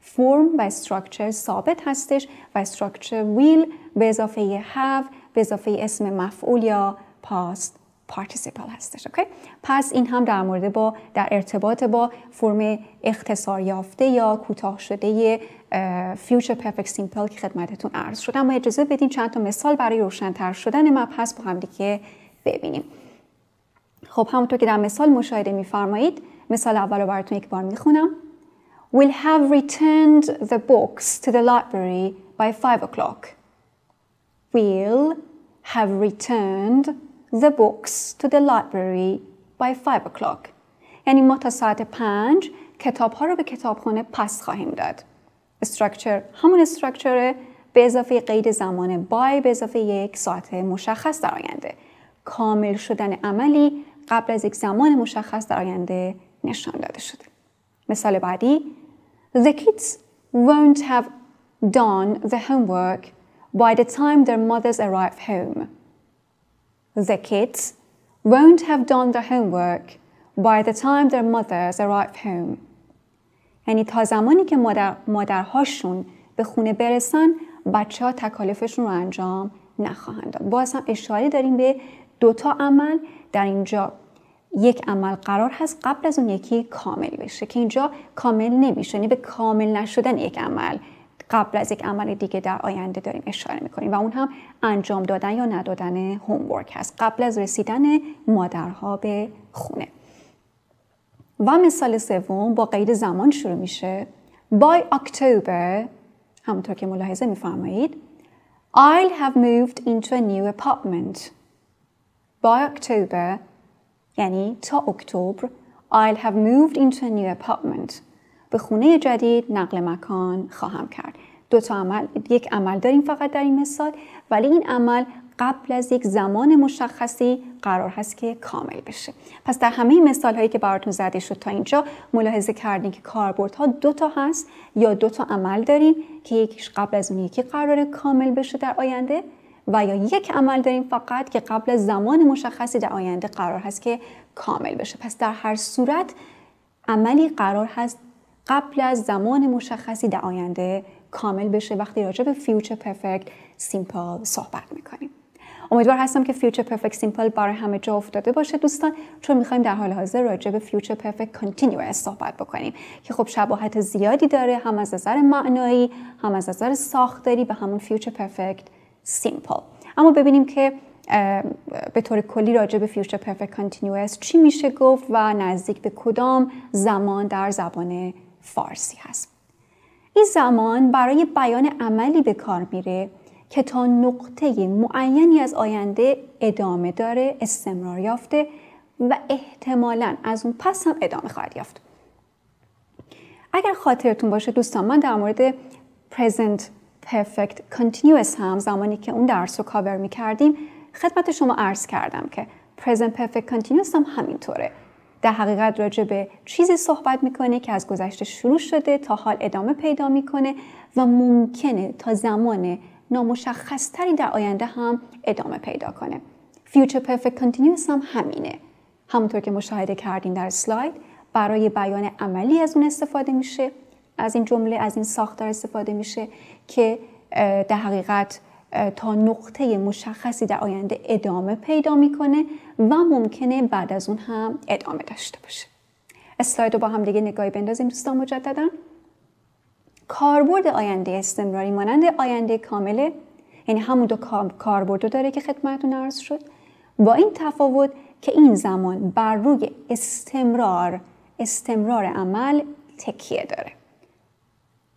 فرم و structure ثابت هستش و استراکچر will به اضافه have به اضافه اسم مفعول یا past participle هستش okay? پس این هم در مورد با در ارتباط با فرم اختصار یافته یا کوتاه شده فیوچر پرفکت سیمپل که خدمتتون عرض شد اما اجازه بدین چند تا مثال برای روشنتر شدن مبحث با دیگه ببینیم خب همونطور که در مثال مشاهده میفرمایید مثال اول رو براتون یک بار میخونم We'll have returned the books to the library by five o'clock. We'll have returned the books to the library by 5 o'clock. یعنی ما تا ساعت پنج کتاب ها رو به کتابخانه پس خواهیم داد. استرکچر همون استرکچر به اضافه قید زمان بای به اضافه یک ساعت مشخص در آینده کامل شدن عملی قبل از یک زمان مشخص در آینده نشان داده شده مثال بعدی The kids won't have done the homework by the time their mothers arrive home. The kids won't have done their homework by the time their mothers arrive home. یعنی تا زمانی که مادرهاشون به خونه برسن بچه ها تکالیفشون رو انجام نخواهند داد باز هم اشاره داریم به دوتا عمل در اینجا یک عمل قرار هست قبل از اون یکی کامل بشه که اینجا کامل نمیشه یعنی به کامل نشدن یک عمل قبل از یک عمل دیگه در آینده داریم اشاره میکنیم و اون هم انجام دادن یا ندادن هومورک هست قبل از رسیدن مادرها به خونه و مثال سوم با قید زمان شروع میشه By October همونطور که ملاحظه میفرمایید I'll have moved into a new apartment By October یعنی تا اکتبر I'll have moved into a new apartment به خونه جدید نقل مکان خواهم کرد دو تا عمل یک عمل داریم فقط در این مثال ولی این عمل قبل از یک زمان مشخصی قرار هست که کامل بشه پس در همه مثال هایی که براتون زده شد تا اینجا ملاحظه کردین که کاربردها دو تا هست یا دو تا عمل داریم که یکیش قبل از اون یکی قرار کامل بشه در آینده و یا یک عمل داریم فقط که قبل از زمان مشخصی در آینده قرار هست که کامل بشه پس در هر صورت عملی قرار هست قبل از زمان مشخصی در آینده کامل بشه وقتی راجع به فیوچر پرفکت سیمپل صحبت میکنیم امیدوار هستم که فیوچر پرفکت سیمپل برای همه جا افتاده باشه دوستان چون میخوایم در حال حاضر راجع به فیوچر پرفکت کانتینیوس صحبت بکنیم که خب شباهت زیادی داره هم از نظر معنایی هم از نظر ساختاری به همون فیوچر پرفکت سیمپل اما ببینیم که به طور کلی راجع به فیوچر پرفکت کانتینیوس چی میشه گفت و نزدیک به کدام زمان در زبان فارسی هست این زمان برای بیان عملی به کار میره که تا نقطه معینی از آینده ادامه داره استمرار یافته و احتمالا از اون پس هم ادامه خواهد یافت اگر خاطرتون باشه دوستان من در مورد present perfect continuous هم زمانی که اون درس رو کاور می کردیم خدمت شما عرض کردم که present perfect continuous هم همینطوره در حقیقت راجع به چیزی صحبت میکنه که از گذشته شروع شده تا حال ادامه پیدا میکنه و ممکنه تا زمان نامشخصتری در آینده هم ادامه پیدا کنه Future Perfect Continuous هم همینه همونطور که مشاهده کردین در سلاید برای بیان عملی از اون استفاده میشه از این جمله از این ساختار استفاده میشه که در حقیقت تا نقطه مشخصی در آینده ادامه پیدا میکنه و ممکنه بعد از اون هم ادامه داشته باشه اسلاید رو با هم دیگه نگاهی بندازیم دوستان مجددا کاربرد آینده استمراری مانند آینده کامله یعنی همون دو کاربردو داره که خدمتتون عرض شد با این تفاوت که این زمان بر روی استمرار استمرار عمل تکیه داره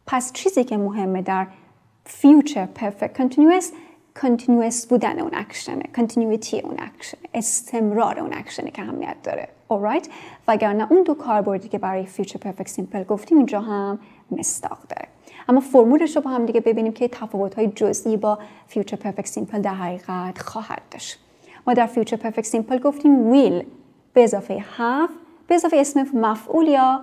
پس چیزی که مهمه در future perfect continuous continuous بودن اون اکشنه continuity اون اکشن استمرار اون اکشنه که اهمیت داره alright وگرنه اون دو کاربردی که برای فیوچر پرفکت سیمپل گفتیم اینجا هم مستاق داره اما فرمولش رو با هم دیگه ببینیم که تفاوت های جزئی با فیوچر پرفکت سیمپل در حقیقت خواهد داشت ما در فیوچر پرفکت سیمپل گفتیم ویل به اضافه have به اضافه اسم مفعول یا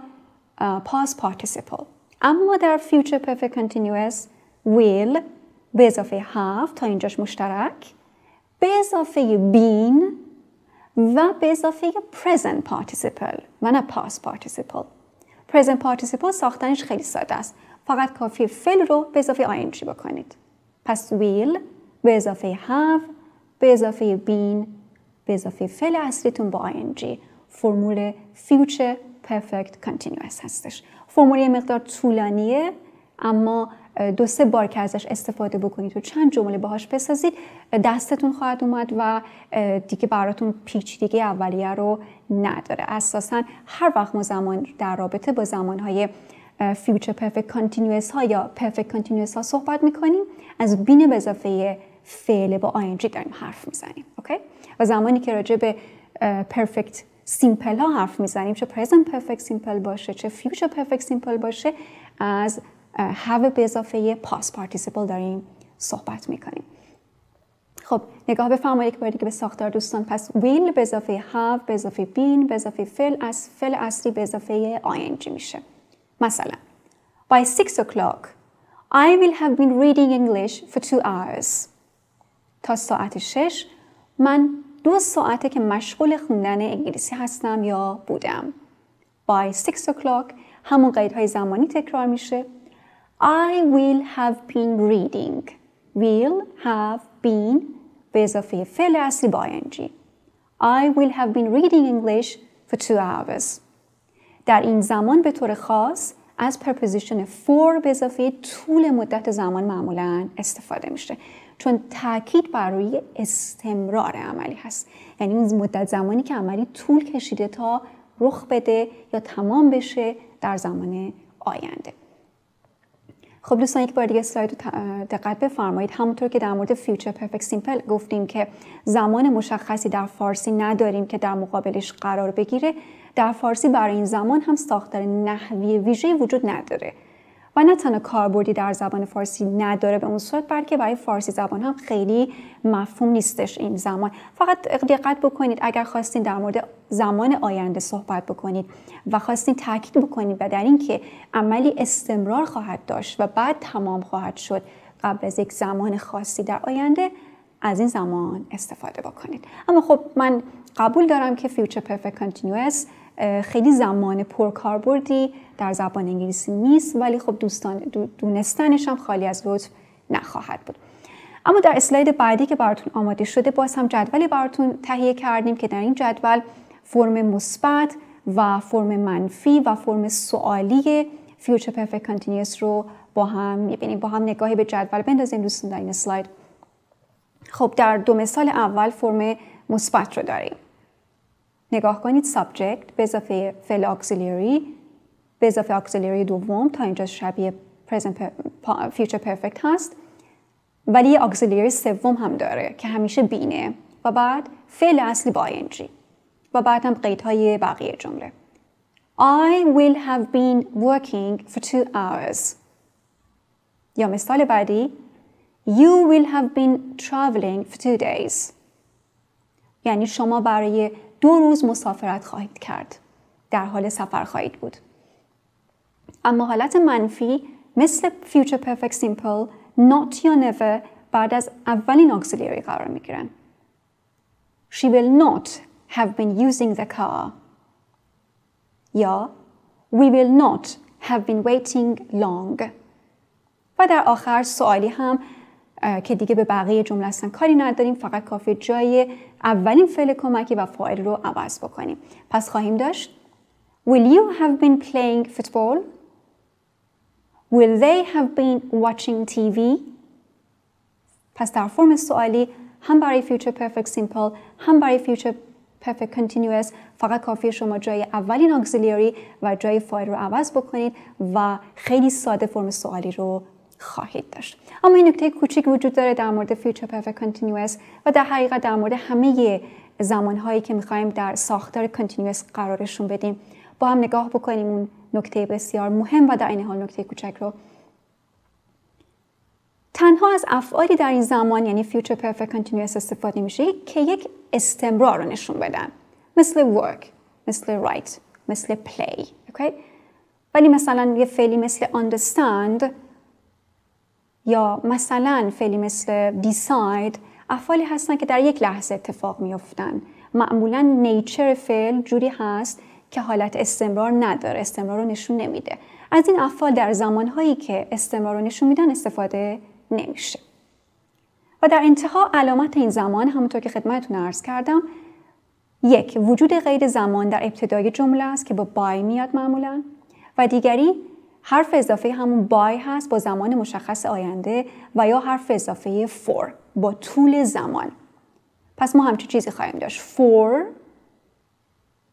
پاس پارتیسیپل اما در فیوچر پرفکت کنتینیوس will به اضافه هفت تا اینجاش مشترک به اضافه بین و به اضافه present participle و نه past participle present participle ساختنش خیلی ساده است فقط کافی فعل رو به اضافه ing بکنید پس will به اضافه have به اضافه been به اضافه فعل اصلیتون با ing. فرمول future perfect continuous هستش فرمول یه مقدار طولانیه اما دو سه بار که ازش استفاده بکنید و چند جمله باهاش بسازید دستتون خواهد اومد و دیگه براتون پیچیدگی اولیه رو نداره اساسا هر وقت ما زمان در رابطه با زمانهای فیوچر پرفکت کانتینیوس ها یا پرفکت کانتینیوس ها صحبت میکنیم از بین به اضافه فعل با آینجی داریم حرف میزنیم اوکی و زمانی که راجع به پرفکت سیمپل ها حرف میزنیم چه پرزنت پرفکت سیمپل باشه چه فیوچر پرفکت سیمپل باشه از have به اضافه past participle داریم صحبت میکنیم خب نگاه بفرمایید یک بار دیگه به ساختار دوستان پس will به اضافه have به اضافه been به اضافه فعل از فعل اصلی به اضافه ing میشه مثلا by 6 o'clock I will have been reading English for two hours تا ساعت 6 من دو ساعته که مشغول خوندن انگلیسی هستم یا بودم by 6 o'clock همون قیدهای زمانی تکرار میشه I will have been reading will have been به اضافه فعل اصلی با ing I will have been reading English for two hours در این زمان به طور خاص از پرپوزیشن for به اضافه طول مدت زمان معمولا استفاده میشه چون تاکید بر روی استمرار عملی هست یعنی مدت زمانی که عملی طول کشیده تا رخ بده یا تمام بشه در زمان آینده خب دوستان یک بار دیگه رو دقت بفرمایید همونطور که در مورد فیوچر پرفکت سیمپل گفتیم که زمان مشخصی در فارسی نداریم که در مقابلش قرار بگیره در فارسی برای این زمان هم ساختار نحوی ویژه وجود نداره و نه تنها کاربردی در زبان فارسی نداره به اون صورت بلکه برای فارسی زبان هم خیلی مفهوم نیستش این زمان فقط دقت بکنید اگر خواستین در مورد زمان آینده صحبت بکنید و خواستین تاکید بکنید و در اینکه عملی استمرار خواهد داشت و بعد تمام خواهد شد قبل از یک زمان خاصی در آینده از این زمان استفاده بکنید اما خب من قبول دارم که فیوچر پرفکت کانتینیوس خیلی زمان پرکاربردی در زبان انگلیسی نیست ولی خب دوستان دونستنش هم خالی از لطف نخواهد بود اما در اسلاید بعدی که براتون آماده شده باز هم جدولی براتون تهیه کردیم که در این جدول فرم مثبت و فرم منفی و فرم سوالی Future Perfect Continuous رو با هم یعنی با هم نگاهی به جدول بندازیم دوستان در این اسلاید خب در دو مثال اول فرم مثبت رو داریم نگاه کنید سابجکت به اضافه فعل اکسیلیری به اضافه اکسیلیری دوم تا اینجا شبیه پرزنت فیوچر پرفکت هست ولی اکسیلیری سوم هم داره که همیشه بینه و بعد فعل اصلی با ing و بعد هم قید های بقیه جمله I will have been working for two hours یا مثال بعدی You will have been traveling for two days یعنی شما برای دو روز مسافرت خواهید کرد. در حال سفر خواهید بود. اما حالت منفی مثل Future Perfect Simple Not یا Never بعد از اولین اکسیلیری قرار گیرن. She will not have been using the car. یا We will not have been waiting long. و در آخر سوالی هم که دیگه به بقیه جمله اصلا کاری نداریم فقط کافی جای اولین فعل کمکی و فاعل رو عوض بکنیم پس خواهیم داشت Will you have been playing football? Will they have been watching TV? پس در فرم سوالی هم برای future perfect simple هم برای future perfect continuous فقط کافی شما جای اولین auxiliary و جای فایل رو عوض بکنید و خیلی ساده فرم سوالی رو خواهید داشت اما این نکته کوچیک وجود داره در مورد فیوچر پرفکت کنتینیوس و در حقیقت در مورد همه زمانهایی که میخوایم در ساختار کنتینیوس قرارشون بدیم با هم نگاه بکنیم اون نکته بسیار مهم و در این حال نکته کوچک رو تنها از افعالی در این زمان یعنی فیوچر پرفکت کنتینیوس استفاده میشه که یک استمرار رو نشون بدن مثل ورک مثل رایت مثل پلی ولی مثلا یه فعلی مثل understand یا مثلا فعلی مثل دیساید افعالی هستن که در یک لحظه اتفاق میافتن معمولا نیچر فعل جوری هست که حالت استمرار نداره استمرار رو نشون نمیده از این افعال در زمانهایی که استمرار رو نشون میدن استفاده نمیشه و در انتها علامت این زمان همونطور که خدمتتون عرض کردم یک وجود غیر زمان در ابتدای جمله است که با بای میاد معمولا و دیگری حرف اضافه همون بای هست با زمان مشخص آینده و یا حرف اضافه فور با طول زمان پس ما همچه چیزی خواهیم داشت فور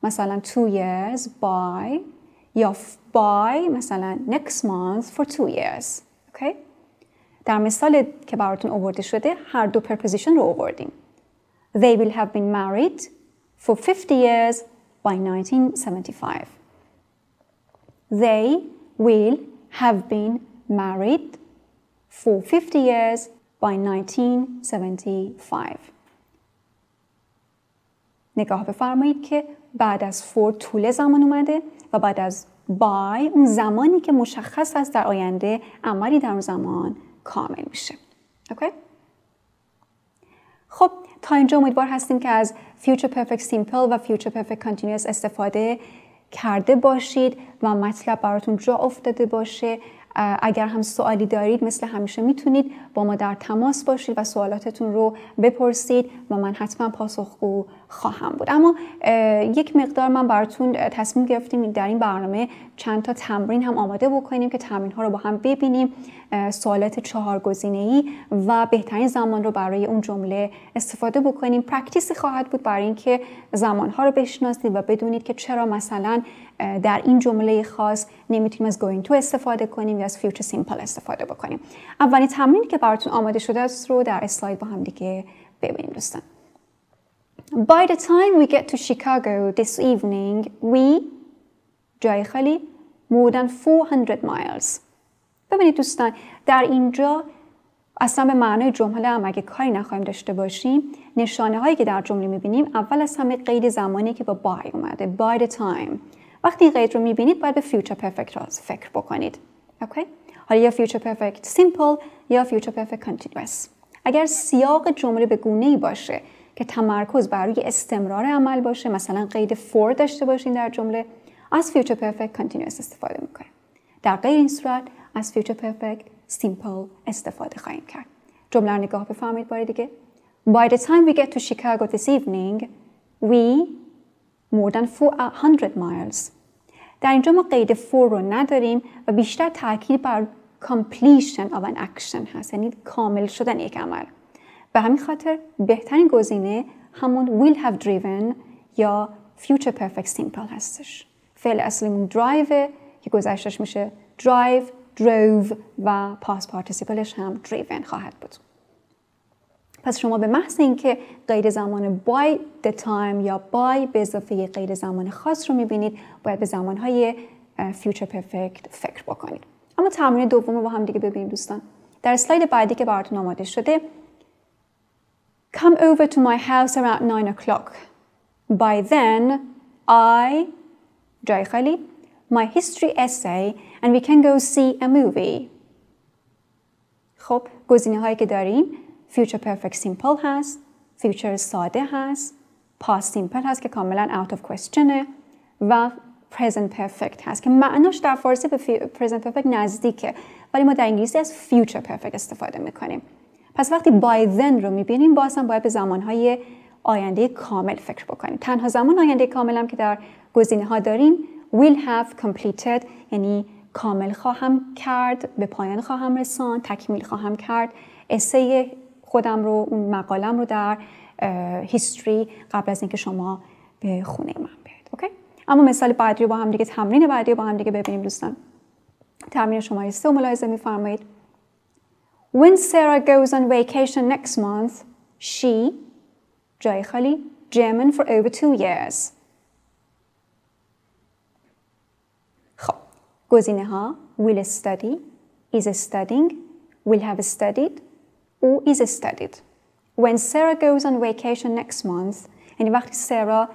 مثلا two years by یا by مثلا next month for two years در مثال که براتون آورده شده هر دو پرپوزیشن رو آوردیم They will have been married for 50 years by 1975 They will have been married for 50 years by 1975 نگاه بفرمایید که بعد از فور طول زمان اومده و بعد از بای اون زمانی که مشخص است در آینده عملی در اون زمان کامل میشه اوکی؟ خب تا اینجا امیدوار هستیم که از Future Perfect Simple و Future Perfect Continuous استفاده کرده باشید و مطلب براتون جا افتاده باشه اگر هم سوالی دارید مثل همیشه میتونید با ما در تماس باشید و سوالاتتون رو بپرسید و من حتما پاسخگو خواهم بود اما یک مقدار من براتون تصمیم گرفتیم در این برنامه چند تا تمرین هم آماده بکنیم که تمرین ها رو با هم ببینیم سوالات چهار گزینه ای و بهترین زمان رو برای اون جمله استفاده بکنیم پرکتیسی خواهد بود برای اینکه زمان ها رو بشناسید و بدونید که چرا مثلا در این جمله خاص نمیتونیم از going to استفاده کنیم یا از future simple استفاده بکنیم اولین تمرینی که براتون آماده شده است رو در اسلاید با هم دیگه ببینیم دوستان By the time we get to Chicago this evening, we جای خالی more than 400 miles. ببینید دوستان در اینجا اصلا به معنای جمله هم اگه کاری نخواهیم داشته باشیم نشانه هایی که در جمله میبینیم اول از همه قید زمانی که با by اومده by the time وقتی این قید رو میبینید باید به future perfect را فکر بکنید اوکی؟ حالا یا future perfect simple یا future perfect continuous اگر سیاق جمله به گونه ای باشه که تمرکز بر روی استمرار عمل باشه مثلا قید فور داشته باشین در جمله از فیوچر پرفکت کانتینیوس استفاده میکنیم در غیر این صورت از فیوچر پرفکت سیمپل استفاده خواهیم کرد جمله رو نگاه بفهمید باید دیگه By the time we get to Chicago this evening, we more than 400 uh, miles. در اینجا ما قید فور رو نداریم و بیشتر تاکید بر completion of an action هست یعنی کامل شدن یک عمل به همین خاطر بهترین گزینه همون will have driven یا future perfect simple هستش فعل اصلیمون drive که گذشتش میشه drive, drove و past participleش هم driven خواهد بود پس شما به محض اینکه غیر زمان by the time یا by به اضافه غیر زمان خاص رو میبینید باید به زمانهای future perfect فکر بکنید اما تمرین دوم رو با هم دیگه ببینیم دوستان در سلاید بعدی که براتون آماده شده Come over to my house around 9 o'clock. By then, I, جاي خالي, my history essay and we can go see a movie. خب گزینه هایی که داریم future perfect simple هست future ساده هست past simple هست که کاملا out of questionه، و present perfect هست که معناش در فارسی به present perfect نزدیکه ولی ما در انگلیسی از future perfect استفاده میکنیم پس وقتی then رو میبینیم باز هم باید به زمانهای آینده کامل فکر بکنیم تنها زمان آینده کامل هم که در گزینه ها داریم will have completed یعنی کامل خواهم کرد به پایان خواهم رسان تکمیل خواهم کرد اسه خودم رو اون مقالم رو در هیستری قبل از اینکه شما به خونه من بیاید اوکی اما مثال بعدی رو با هم دیگه تمرین بعدی رو با هم دیگه ببینیم دوستان تمرین شما سه ملاحظه میفرمایید When Sarah goes on vacation next month, she, جای German for over two years. خب گزینه ها will study, is studying, will have studied, or is studied. When Sarah goes on vacation next month, یعنی وقتی سارا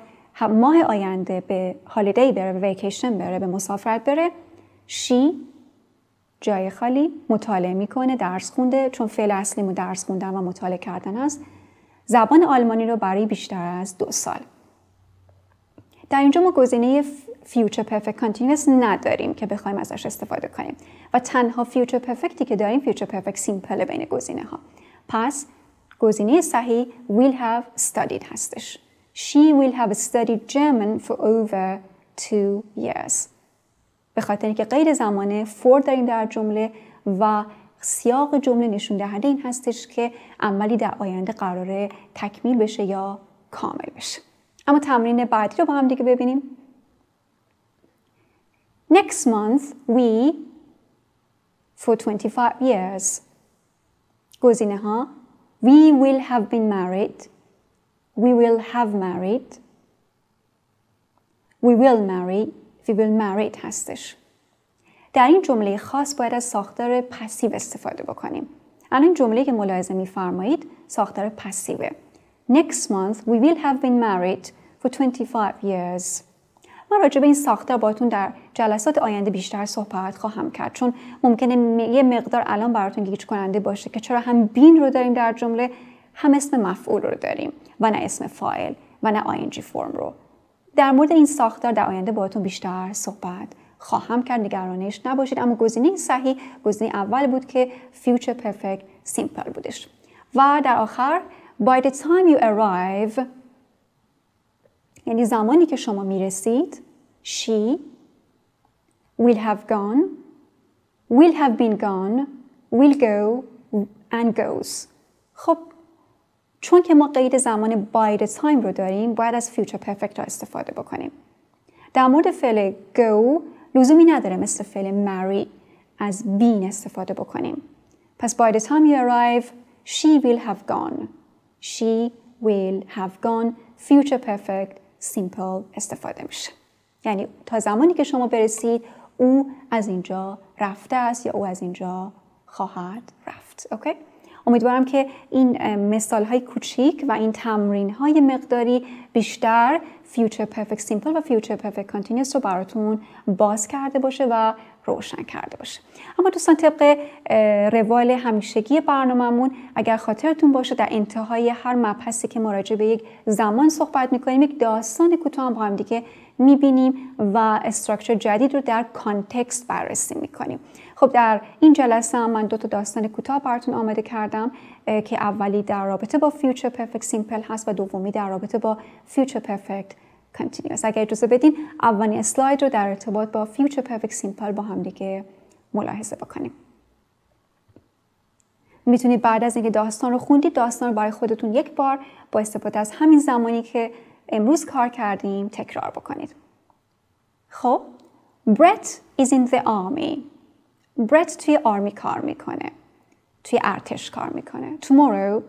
ماه آینده به هالیدی بره, به ویکیشن بره, به مسافرت بره, she جای خالی مطالعه میکنه درس خونده چون فعل اصلیمو درس خوندن و مطالعه کردن است زبان آلمانی رو برای بیشتر از دو سال در اینجا ما گزینه فیوچر پرفکت کانتینیوس نداریم که بخوایم ازش استفاده کنیم و تنها فیوچر پرفکتی که داریم فیوچر پرفکت سیمپل بین گزینه ها پس گزینه صحیح will have studied هستش she will have studied German for over two years به خاطر اینکه غیر زمانه فور داریم در جمله و سیاق جمله نشون دهنده این هستش که عملی در آینده قراره تکمیل بشه یا کامل بشه اما تمرین بعدی رو با هم دیگه ببینیم Next month we for 25 years گزینه ها We will have been married We will have married We will marry We will هستش. در این جمله خاص باید از ساختار پسیو استفاده بکنیم. الان جمله که ملاحظه میفرمایید ساختار پسیوه. Next month we will have been married for 25 years. من راجع به این ساختار باتون در جلسات آینده بیشتر صحبت خواهم کرد چون ممکنه یه مقدار الان براتون گیج کننده باشه که چرا هم بین رو داریم در جمله هم اسم مفعول رو داریم و نه اسم فایل و نه آینجی فرم رو در مورد این ساختار در آینده باهاتون بیشتر صحبت خواهم کرد نگرانش نباشید اما گزینه صحیح گزینه اول بود که future perfect simple بودش و در آخر by the time you arrive یعنی زمانی که شما میرسید she will have gone will have been gone will go and goes خب چون که ما قید زمان by the time رو داریم باید از future perfect ها استفاده بکنیم در مورد فعل go لزومی نداره مثل فعل marry از been استفاده بکنیم پس by the time you arrive she will have gone she will have gone future perfect simple استفاده میشه یعنی تا زمانی که شما برسید او از اینجا رفته است یا او از اینجا خواهد رفت اوکی امیدوارم که این مثال های کوچیک و این تمرین های مقداری بیشتر Future Perfect Simple و Future Perfect Continuous رو براتون باز کرده باشه و روشن کرده باشه اما دوستان طبق روال همیشگی برنامهمون اگر خاطرتون باشه در انتهای هر مبحثی که مراجعه به یک زمان صحبت میکنیم یک داستان کوتاه با هم دیگه میبینیم و استراکچر جدید رو در کانتکست بررسی میکنیم خب در این جلسه هم من دو تا داستان کوتاه براتون آماده کردم که اولی در رابطه با فیوچر پرفکت سیمپل هست و دومی در رابطه با فیوچر پرفکت کانتینیوس اگر اجازه بدین اولین اسلاید رو در ارتباط با فیوچر پرفکت سیمپل با هم دیگه ملاحظه بکنیم میتونید بعد از اینکه داستان رو خوندید داستان رو برای خودتون یک بار با استفاده از همین زمانی که امروز کار کردیم تکرار بکنید خب Brett is in the army Brett توی آرمی کار میکنه توی ارتش کار میکنه tomorrow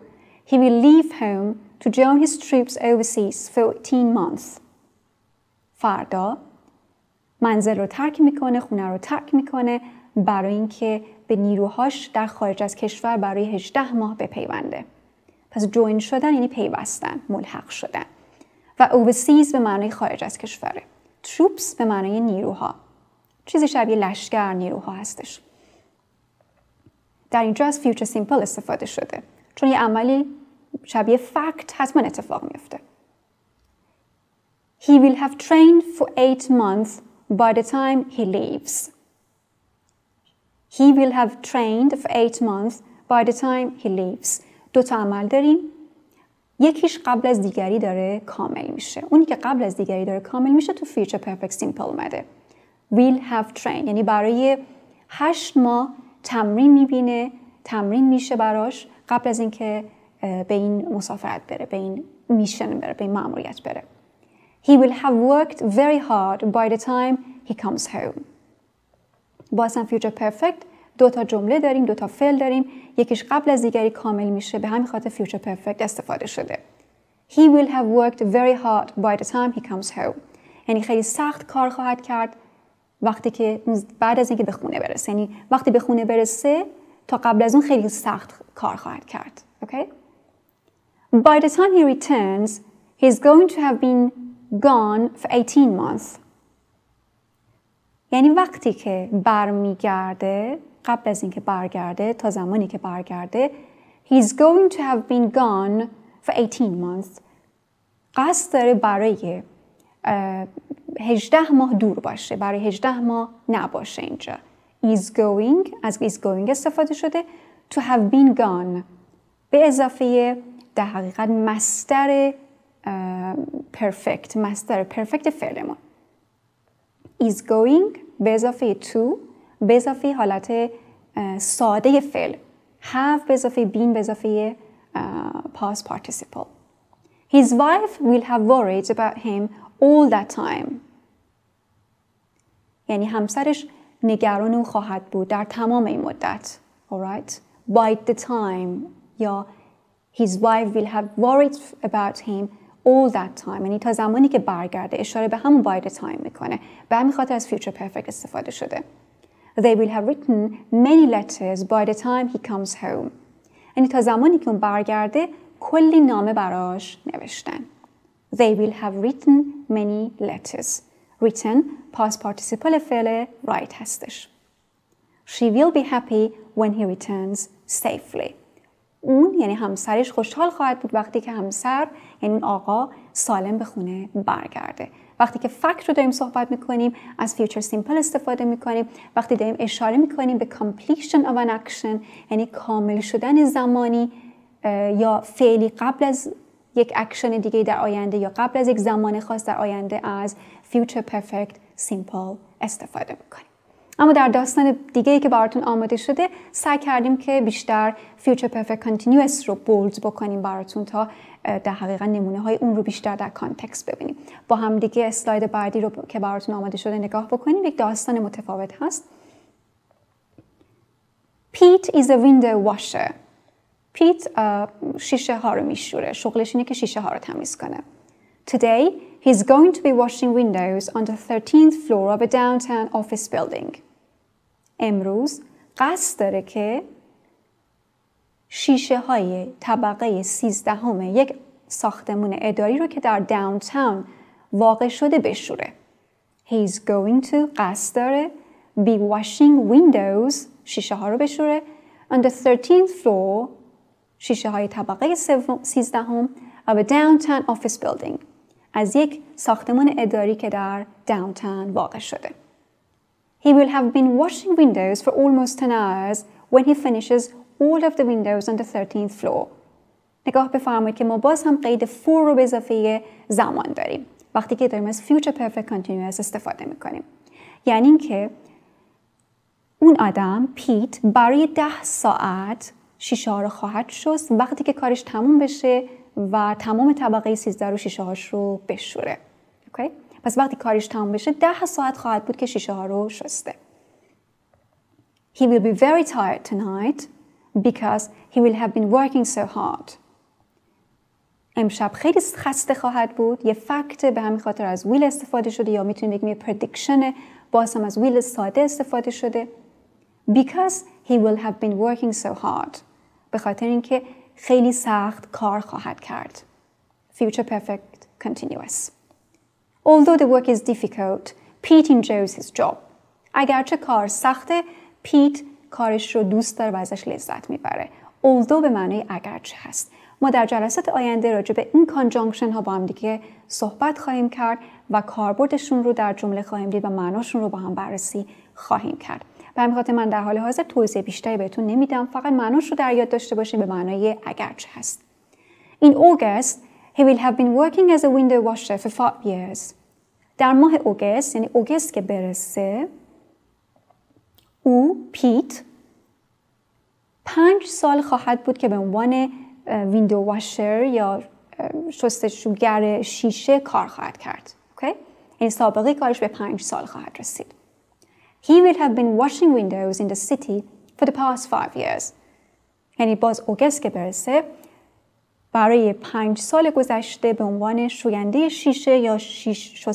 he will leave home to join his troops overseas for 18 months فردا منزل رو ترک میکنه خونه رو ترک میکنه برای اینکه به نیروهاش در خارج از کشور برای 18 ماه بپیونده پس جوین شدن یعنی پیوستن ملحق شدن و overseas به معنای خارج از کشوره troops به معنای نیروها چیزی شبیه لشکر نیروها هستش در اینجا از future simple استفاده شده چون یه عملی شبیه فکت حتما اتفاق میفته He will have trained for eight months by the time he leaves. He will have trained for eight months by the time he leaves. دو تا عمل داریم یکیش قبل از دیگری داره کامل میشه اونی که قبل از دیگری داره کامل میشه تو فیچر پرفکت سیمپل اومده will have trained یعنی برای هشت ماه تمرین میبینه تمرین میشه براش قبل از اینکه به این مسافرت بره به این میشن بره به این ماموریت بره he will have worked very hard by the time he comes home با اصلا future پرفکت. دو تا جمله داریم دو تا فعل داریم یکیش قبل از دیگری کامل میشه به همین خاطر فیوچر پرفکت استفاده شده He will have worked very hard by the time he comes home یعنی خیلی سخت کار خواهد کرد وقتی که بعد از اینکه به خونه برسه یعنی وقتی به خونه برسه تا قبل از اون خیلی سخت کار خواهد کرد okay? By the time he returns he's going to have been gone for 18 months یعنی وقتی که برمیگرده قبل از اینکه برگرده تا زمانی که برگرده he's going to have been gone for 18 months قصد داره برای 18 ماه دور باشه برای 18 ماه نباشه اینجا is going از is going استفاده شده to have been gone به اضافه در حقیقت مستر پرفکت مستر پرفکت فعلمون is going به اضافه to به اضافه حالت ساده فعل have به اضافه been به اضافه past participle His wife will have worried about him all that time یعنی همسرش نگران او خواهد بود در تمام این مدت alright by the time یا his wife will have worried about him all that time یعنی تا زمانی که برگرده اشاره به همون by the time میکنه به همین خاطر از future perfect استفاده شده They will have written many letters by the time he comes home. یعنی تا زمانی که اون برگرده کلی نامه براش نوشتن. They will have written many letters. Written past participle فعل write هستش. She will be happy when he returns safely. اون یعنی همسرش خوشحال خواهد بود وقتی که همسر یعنی آقا سالم به خونه برگرده. وقتی که فکت رو داریم صحبت میکنیم از فیوچر سیمپل استفاده میکنیم وقتی داریم اشاره میکنیم به completion of an action یعنی کامل شدن زمانی یا فعلی قبل از یک اکشن دیگه در آینده یا قبل از یک زمان خاص در آینده از فیوچر پرفکت سیمپل استفاده میکنیم اما در داستان دیگه ای که براتون آماده شده سعی کردیم که بیشتر future پرفکت continuous رو بولد بکنیم براتون تا در حقیقت نمونه های اون رو بیشتر در کانتکس ببینیم با هم دیگه اسلاید بعدی رو که براتون آماده شده نگاه بکنیم یک داستان متفاوت هست پیت is a window washer پیت شیشه ها رو میشوره شغلش اینه که شیشه ها رو تمیز کنه Today he's going to be washing windows on the 13th floor of a downtown office building امروز قصد داره که شیشه های طبقه 13 همه یک ساختمون اداری رو که در داونتاون واقع شده بشوره. He's going to قصد داره be washing windows شیشه ها رو بشوره on the 13 floor شیشه های طبقه 13 هم of a downtown office building از یک ساختمان اداری که در داونتاون واقع شده. He will have been washing windows for almost 10 hours when he finishes all of the windows on the 13th floor نگاه بفرمایید که ما باز هم قید فور رو به اضافه زمان داریم وقتی که داریم از future perfect continuous استفاده میکنیم یعنی اینکه اون آدم پیت برای 10 ساعت شیشه ها رو خواهد شست وقتی که کارش تموم بشه و تمام طبقه 13 رو شیشه هاش رو بشوره اوکی؟ پس وقتی کارش تموم بشه ده ساعت خواهد بود که شیشه ها رو شسته He will be very tired tonight because he will have been working so hard. امشب خیلی خسته خواهد بود یه فکت به همین خاطر از ویل استفاده شده یا میتونیم بگیم یه پردیکشن باز هم از ویل ساده استفاده شده because he will have been working so hard به خاطر اینکه خیلی سخت کار خواهد کرد future perfect continuous although the work is difficult Pete enjoys his job اگرچه کار سخته پیت کارش رو دوست داره و ازش لذت میبره although به معنای اگرچه هست ما در جلسات آینده راجع به این کانجانکشن ها با هم دیگه صحبت خواهیم کرد و کاربردشون رو در جمله خواهیم دید و معناشون رو با هم بررسی خواهیم کرد به همین خاطر من در حال حاضر توضیح بیشتری بهتون نمیدم فقط معناش رو در یاد داشته باشیم به معنای اگرچه هست In August he will have been working as a window washer for five years در ماه اوگست یعنی اوگست که برسه او پیت پنج سال خواهد بود که به عنوان ویندو واشر یا شستشوگر شیشه کار خواهد کرد. Okay? این یعنی سابقه کارش به پنج سال خواهد رسید. He will have been washing windows in the city for the past five years. یعنی باز اوگست که برسه برای پنج سال گذشته به عنوان شوینده شیشه یا شیش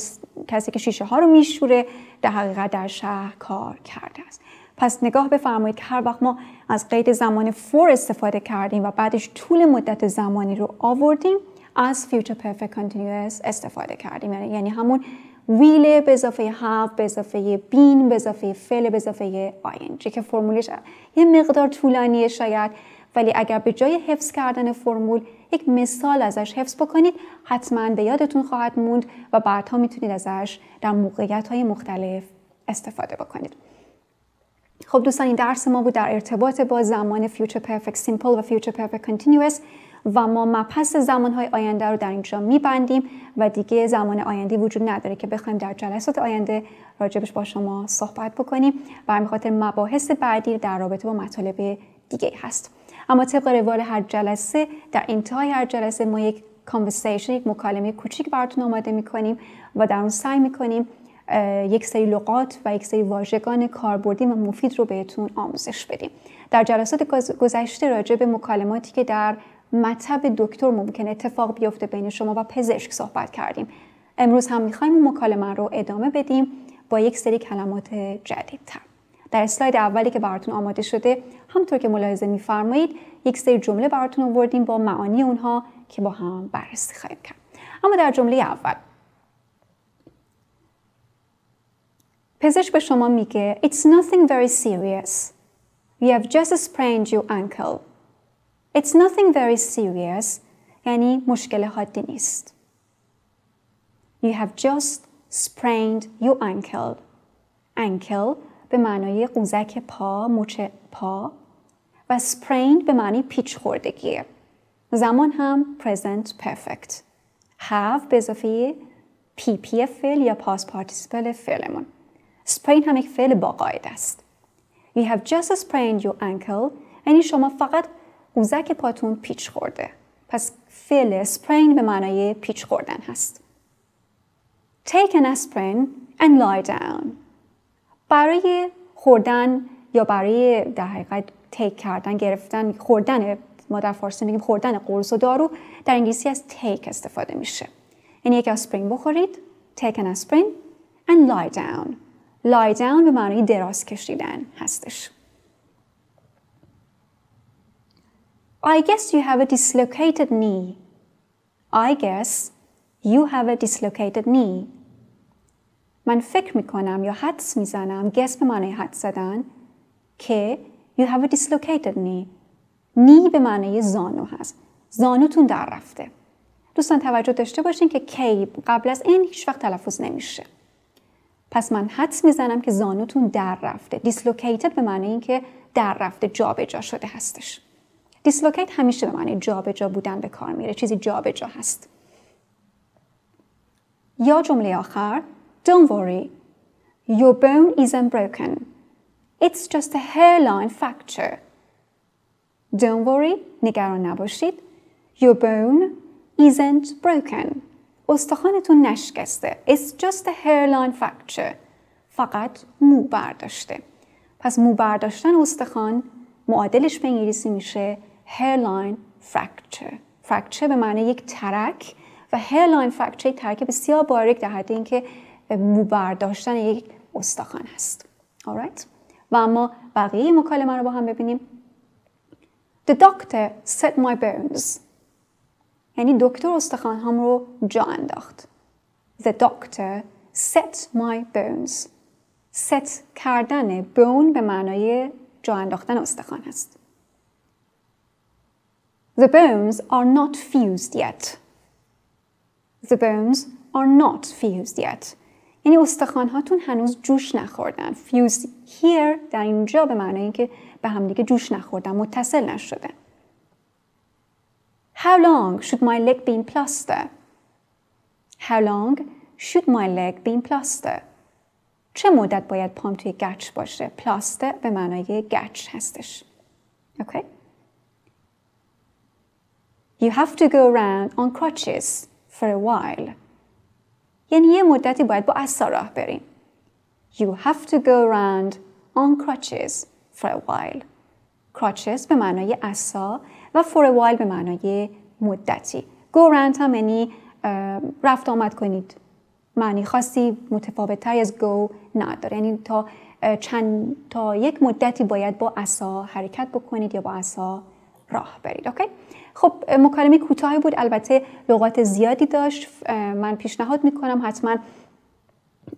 کسی که شیشه ها رو میشوره در حقیقت در شهر کار کرده است. پس نگاه بفرمایید که هر وقت ما از قید زمان فور استفاده کردیم و بعدش طول مدت زمانی رو آوردیم از future perfect continuous استفاده کردیم یعنی, یعنی همون ویل به اضافه هاف به اضافه بین به اضافه فعل به اضافه ing که فرمولش یه مقدار طولانیه شاید ولی اگر به جای حفظ کردن فرمول یک مثال ازش حفظ بکنید حتما به یادتون خواهد موند و بعدها میتونید ازش در موقعیت های مختلف استفاده بکنید خب دوستان این درس ما بود در ارتباط با زمان Future Perfect Simple و Future Perfect Continuous و ما مپس زمانهای آینده رو در اینجا میبندیم و دیگه زمان آینده وجود نداره که بخوایم در جلسات آینده راجبش با شما صحبت بکنیم و همین خاطر مباحث بعدی در رابطه با مطالب دیگه هست اما طبق روال هر جلسه در انتهای هر جلسه ما یک کانورسیشن یک مکالمه کوچیک براتون آماده میکنیم و در اون سعی میکنیم یک سری لغات و یک سری واژگان کاربردی و مفید رو بهتون آموزش بدیم در جلسات گذشته راجع به مکالماتی که در مطب دکتر ممکن اتفاق بیفته بین شما و پزشک صحبت کردیم امروز هم میخوایم مکالمه رو ادامه بدیم با یک سری کلمات جدیدتر در اسلاید اولی که براتون آماده شده همطور که ملاحظه میفرمایید یک سری جمله براتون آوردیم با معانی اونها که با هم بررسی خواهیم کرد اما در جمله اول پزشک به شما میگه It's nothing very serious. You have just sprained your ankle. It's nothing very serious. یعنی مشکل حادی نیست. You have just sprained your ankle. Ankle به معنای قوزک پا، مچ پا و sprained به معنی پیچ خوردگیه. زمان هم present perfect. have به اضافه پی پی فعل یا پاس پارتیسیپل فعلمون. sprain هم یک فعل با قاعده است You have just sprained your ankle یعنی شما فقط قوزک پاتون پیچ خورده پس فعل sprain به معنای پیچ خوردن هست Take an aspirin and lie down برای خوردن یا برای در حقیقت take کردن گرفتن خوردن ما در فارسی میگیم خوردن قرص و دارو در انگلیسی از take استفاده میشه یعنی یک اسپرین بخورید take an aspirin and lie down Lie down به معنی دراز کشیدن هستش I guess you have a dislocated knee I guess you have a dislocated knee من فکر می کنم یا حدس میزنم guess به معنی حدس زدن که you have a dislocated knee نی به معنی زانو هست زانوتون در رفته دوستان توجه داشته باشین که کی قبل از این هیچ وقت تلفظ نمیشه پس من حدس میزنم که زانوتون در رفته دیسلوکیتد به معنی اینکه در رفته جابجا جا شده هستش دیسلوکیت همیشه به معنی جابجا جا بودن به کار میره چیزی جابجا جا هست یا جمله آخر Don't worry Your bone isn't broken It's just a hairline fracture Don't worry نگران نباشید Your bone isn't broken استخوانتون نشکسته It's just a hairline fracture فقط مو برداشته پس مو برداشتن استخوان معادلش به انگلیسی میشه hairline fracture fracture به معنی یک ترک و hairline fracture یک ترک بسیار باریک در حد اینکه مو برداشتن یک استخوان هست Alright. و اما بقیه مکالمه رو با هم ببینیم The doctor set my bones یعنی دکتر استخوان هم رو جا انداخت The doctor set my bones Set کردن بون به معنای جا انداختن استخوان هست The bones are not fused yet The bones are not fused yet یعنی استخوان هاتون هنوز جوش نخوردن fused here در اینجا به معنای اینکه به همدیگه جوش نخوردن متصل نشدن How long should my leg be in plaster? How long should my leg be in plaster? چه مدت باید پام توی گچ باشه؟ پلاستر به معنای گچ هستش. Okay? You have to go around on crutches for a while. یعنی یه مدتی باید با اسا راه بریم. You have to go around on crutches for a while. Crutches به معنای اسا و for a while به معنای مدتی go around هم یعنی رفت آمد کنید معنی خاصی متفاوت تری از go نداره یعنی تا چند تا یک مدتی باید با عصا حرکت بکنید یا با عصا راه برید اوکی خب مکالمه کوتاهی بود البته لغات زیادی داشت من پیشنهاد میکنم حتما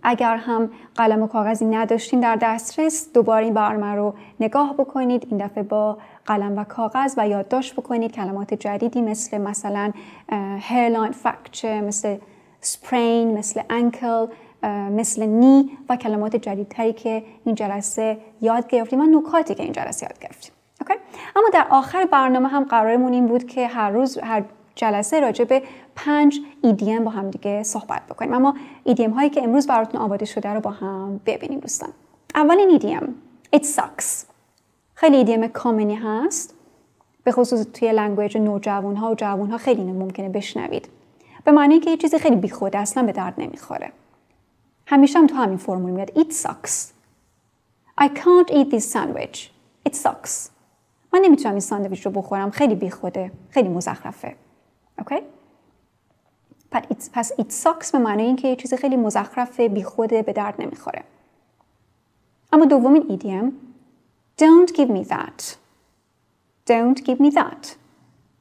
اگر هم قلم و کاغذی نداشتین در دسترس دوباره این برنامه رو نگاه بکنید این دفعه با قلم و کاغذ و یادداشت بکنید کلمات جدیدی مثل مثلا hairline فکچه مثل سپرین مثل انکل مثل نی و کلمات جدیدتری که این جلسه یاد گرفتیم و نکاتی که این جلسه یاد گرفتیم اما در آخر برنامه هم قرارمون این بود که هر روز هر جلسه راجع به پنج ایدیم e با هم دیگه صحبت بکنیم اما ایدیم e هایی که امروز براتون آماده شده رو با هم ببینیم دوستان اولین ایدیم، e It sucks خیلی ایدیم کامنی هست به خصوص توی لنگویج نوجوان ها و جوان ها خیلی ممکنه بشنوید به معنی که یه چیزی خیلی بیخوده اصلا به درد نمیخوره همیشه هم تو همین فرمول میاد It sucks I can't eat this sandwich It sucks من نمیتونم این ساندویچ رو بخورم خیلی بیخوده خیلی مزخرفه اوکی پس ایت ساکس به معنی اینکه یه چیز خیلی مزخرف بیخود به درد نمیخوره اما دومین ایدیم Don't give me that Don't give me that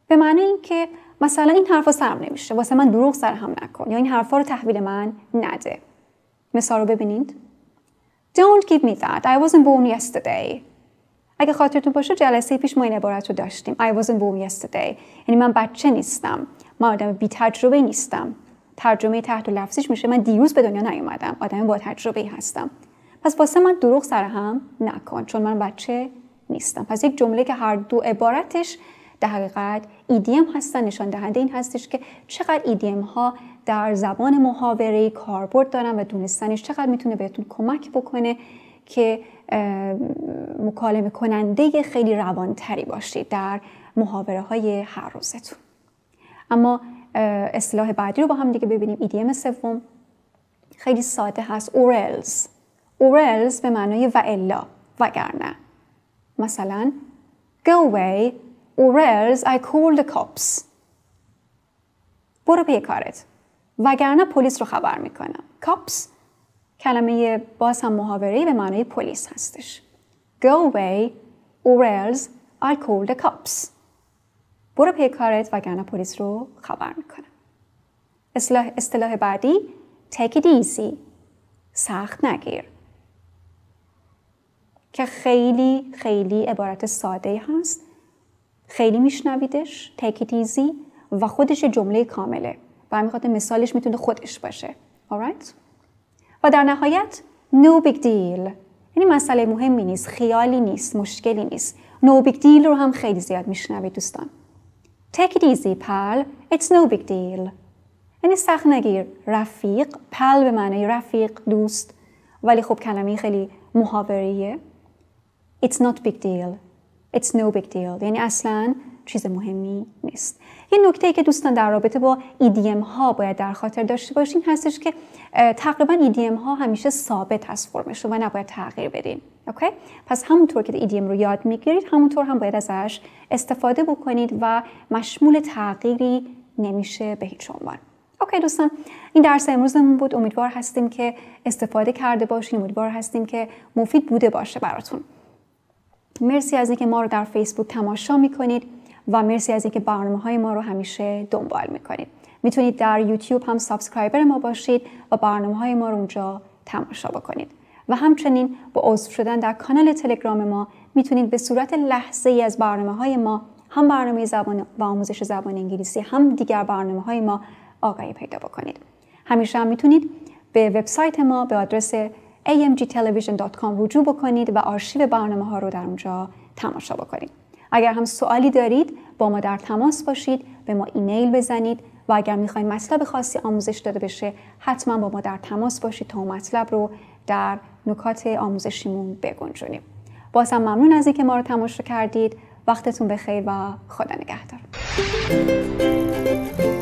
به معنی اینکه مثلا این حرفا سرم نمیشه واسه من دروغ سر هم نکن یا این حرفا رو تحویل من نده مثال رو ببینید Don't give me that I wasn't born yesterday اگه خاطرتون باشه جلسه پیش ما این عبارت رو داشتیم I wasn't born yesterday یعنی من بچه نیستم من آدم بی تجربه نیستم ترجمه تحت و لفظیش میشه من دیروز به دنیا نیومدم آدم با تجربه هستم پس واسه من دروغ سر هم نکن چون من بچه نیستم پس یک جمله که هر دو عبارتش در حقیقت ایدیم هستن نشان دهنده این هستش که چقدر ایدیم ها در زبان محاوره کاربرد دارن و دونستنش چقدر میتونه بهتون کمک بکنه که مکالمه کننده خیلی روانتری باشید در محاوره های هر روزتون اما اصلاح بعدی رو با هم دیگه ببینیم ایدیم سوم خیلی ساده هست اورلز اورلز به معنای و الا وگرنه مثلا go away or I call the cops برو پی کارت وگرنه پلیس رو خبر میکنم cops کلمه باز هم محاوره به معنای پلیس هستش. Go away or else I call the cops. برو پی کارت وگرنه پلیس رو خبر میکنه. اصطلاح بعدی take it easy. سخت نگیر. که خیلی خیلی عبارت ساده هست. خیلی میشنویدش take it easy و خودش جمله کامله. و همین مثالش میتونه خودش باشه. Alright? و در نهایت نو big دیل یعنی مسئله مهمی نیست خیالی نیست مشکلی نیست no big deal رو هم خیلی زیاد میشنوید دوستان take it easy pal it's no big deal یعنی سخت نگیر رفیق پل به معنی رفیق دوست ولی خب کلمه خیلی محاوریه it's not big deal it's no big deal یعنی اصلا چیز مهمی نیست یه نکته ای که دوستان در رابطه با EDM ها باید در خاطر داشته باشین هستش که تقریبا EDM ها همیشه ثابت هست فرمشون و نباید تغییر بدین اوکی پس همونطور که EDM رو یاد میگیرید همونطور هم باید ازش استفاده بکنید و مشمول تغییری نمیشه به هیچ عنوان اوکی دوستان این درس امروزمون بود امیدوار هستیم که استفاده کرده باشین امیدوار هستیم که مفید بوده باشه براتون مرسی از اینکه ما رو در فیسبوک تماشا میکنید و مرسی از اینکه برنامه های ما رو همیشه دنبال میکنید میتونید در یوتیوب هم سابسکرایبر ما باشید و برنامه های ما رو اونجا تماشا بکنید و همچنین با عضو شدن در کانال تلگرام ما میتونید به صورت لحظه ای از برنامه های ما هم برنامه زبان و آموزش زبان انگلیسی هم دیگر برنامه های ما آگاهی پیدا بکنید همیشه هم میتونید به وبسایت ما به آدرس amgtelevision.com رجوع بکنید و آرشیو برنامه ها رو در اونجا تماشا بکنید اگر هم سوالی دارید با ما در تماس باشید به ما ایمیل بزنید و اگر میخواید مطلب خاصی آموزش داده بشه حتما با ما در تماس باشید تا مطلب رو در نکات آموزشیمون بگنجونیم بازم ممنون از اینکه ما رو تماشا کردید وقتتون بخیر و خدا نگهدار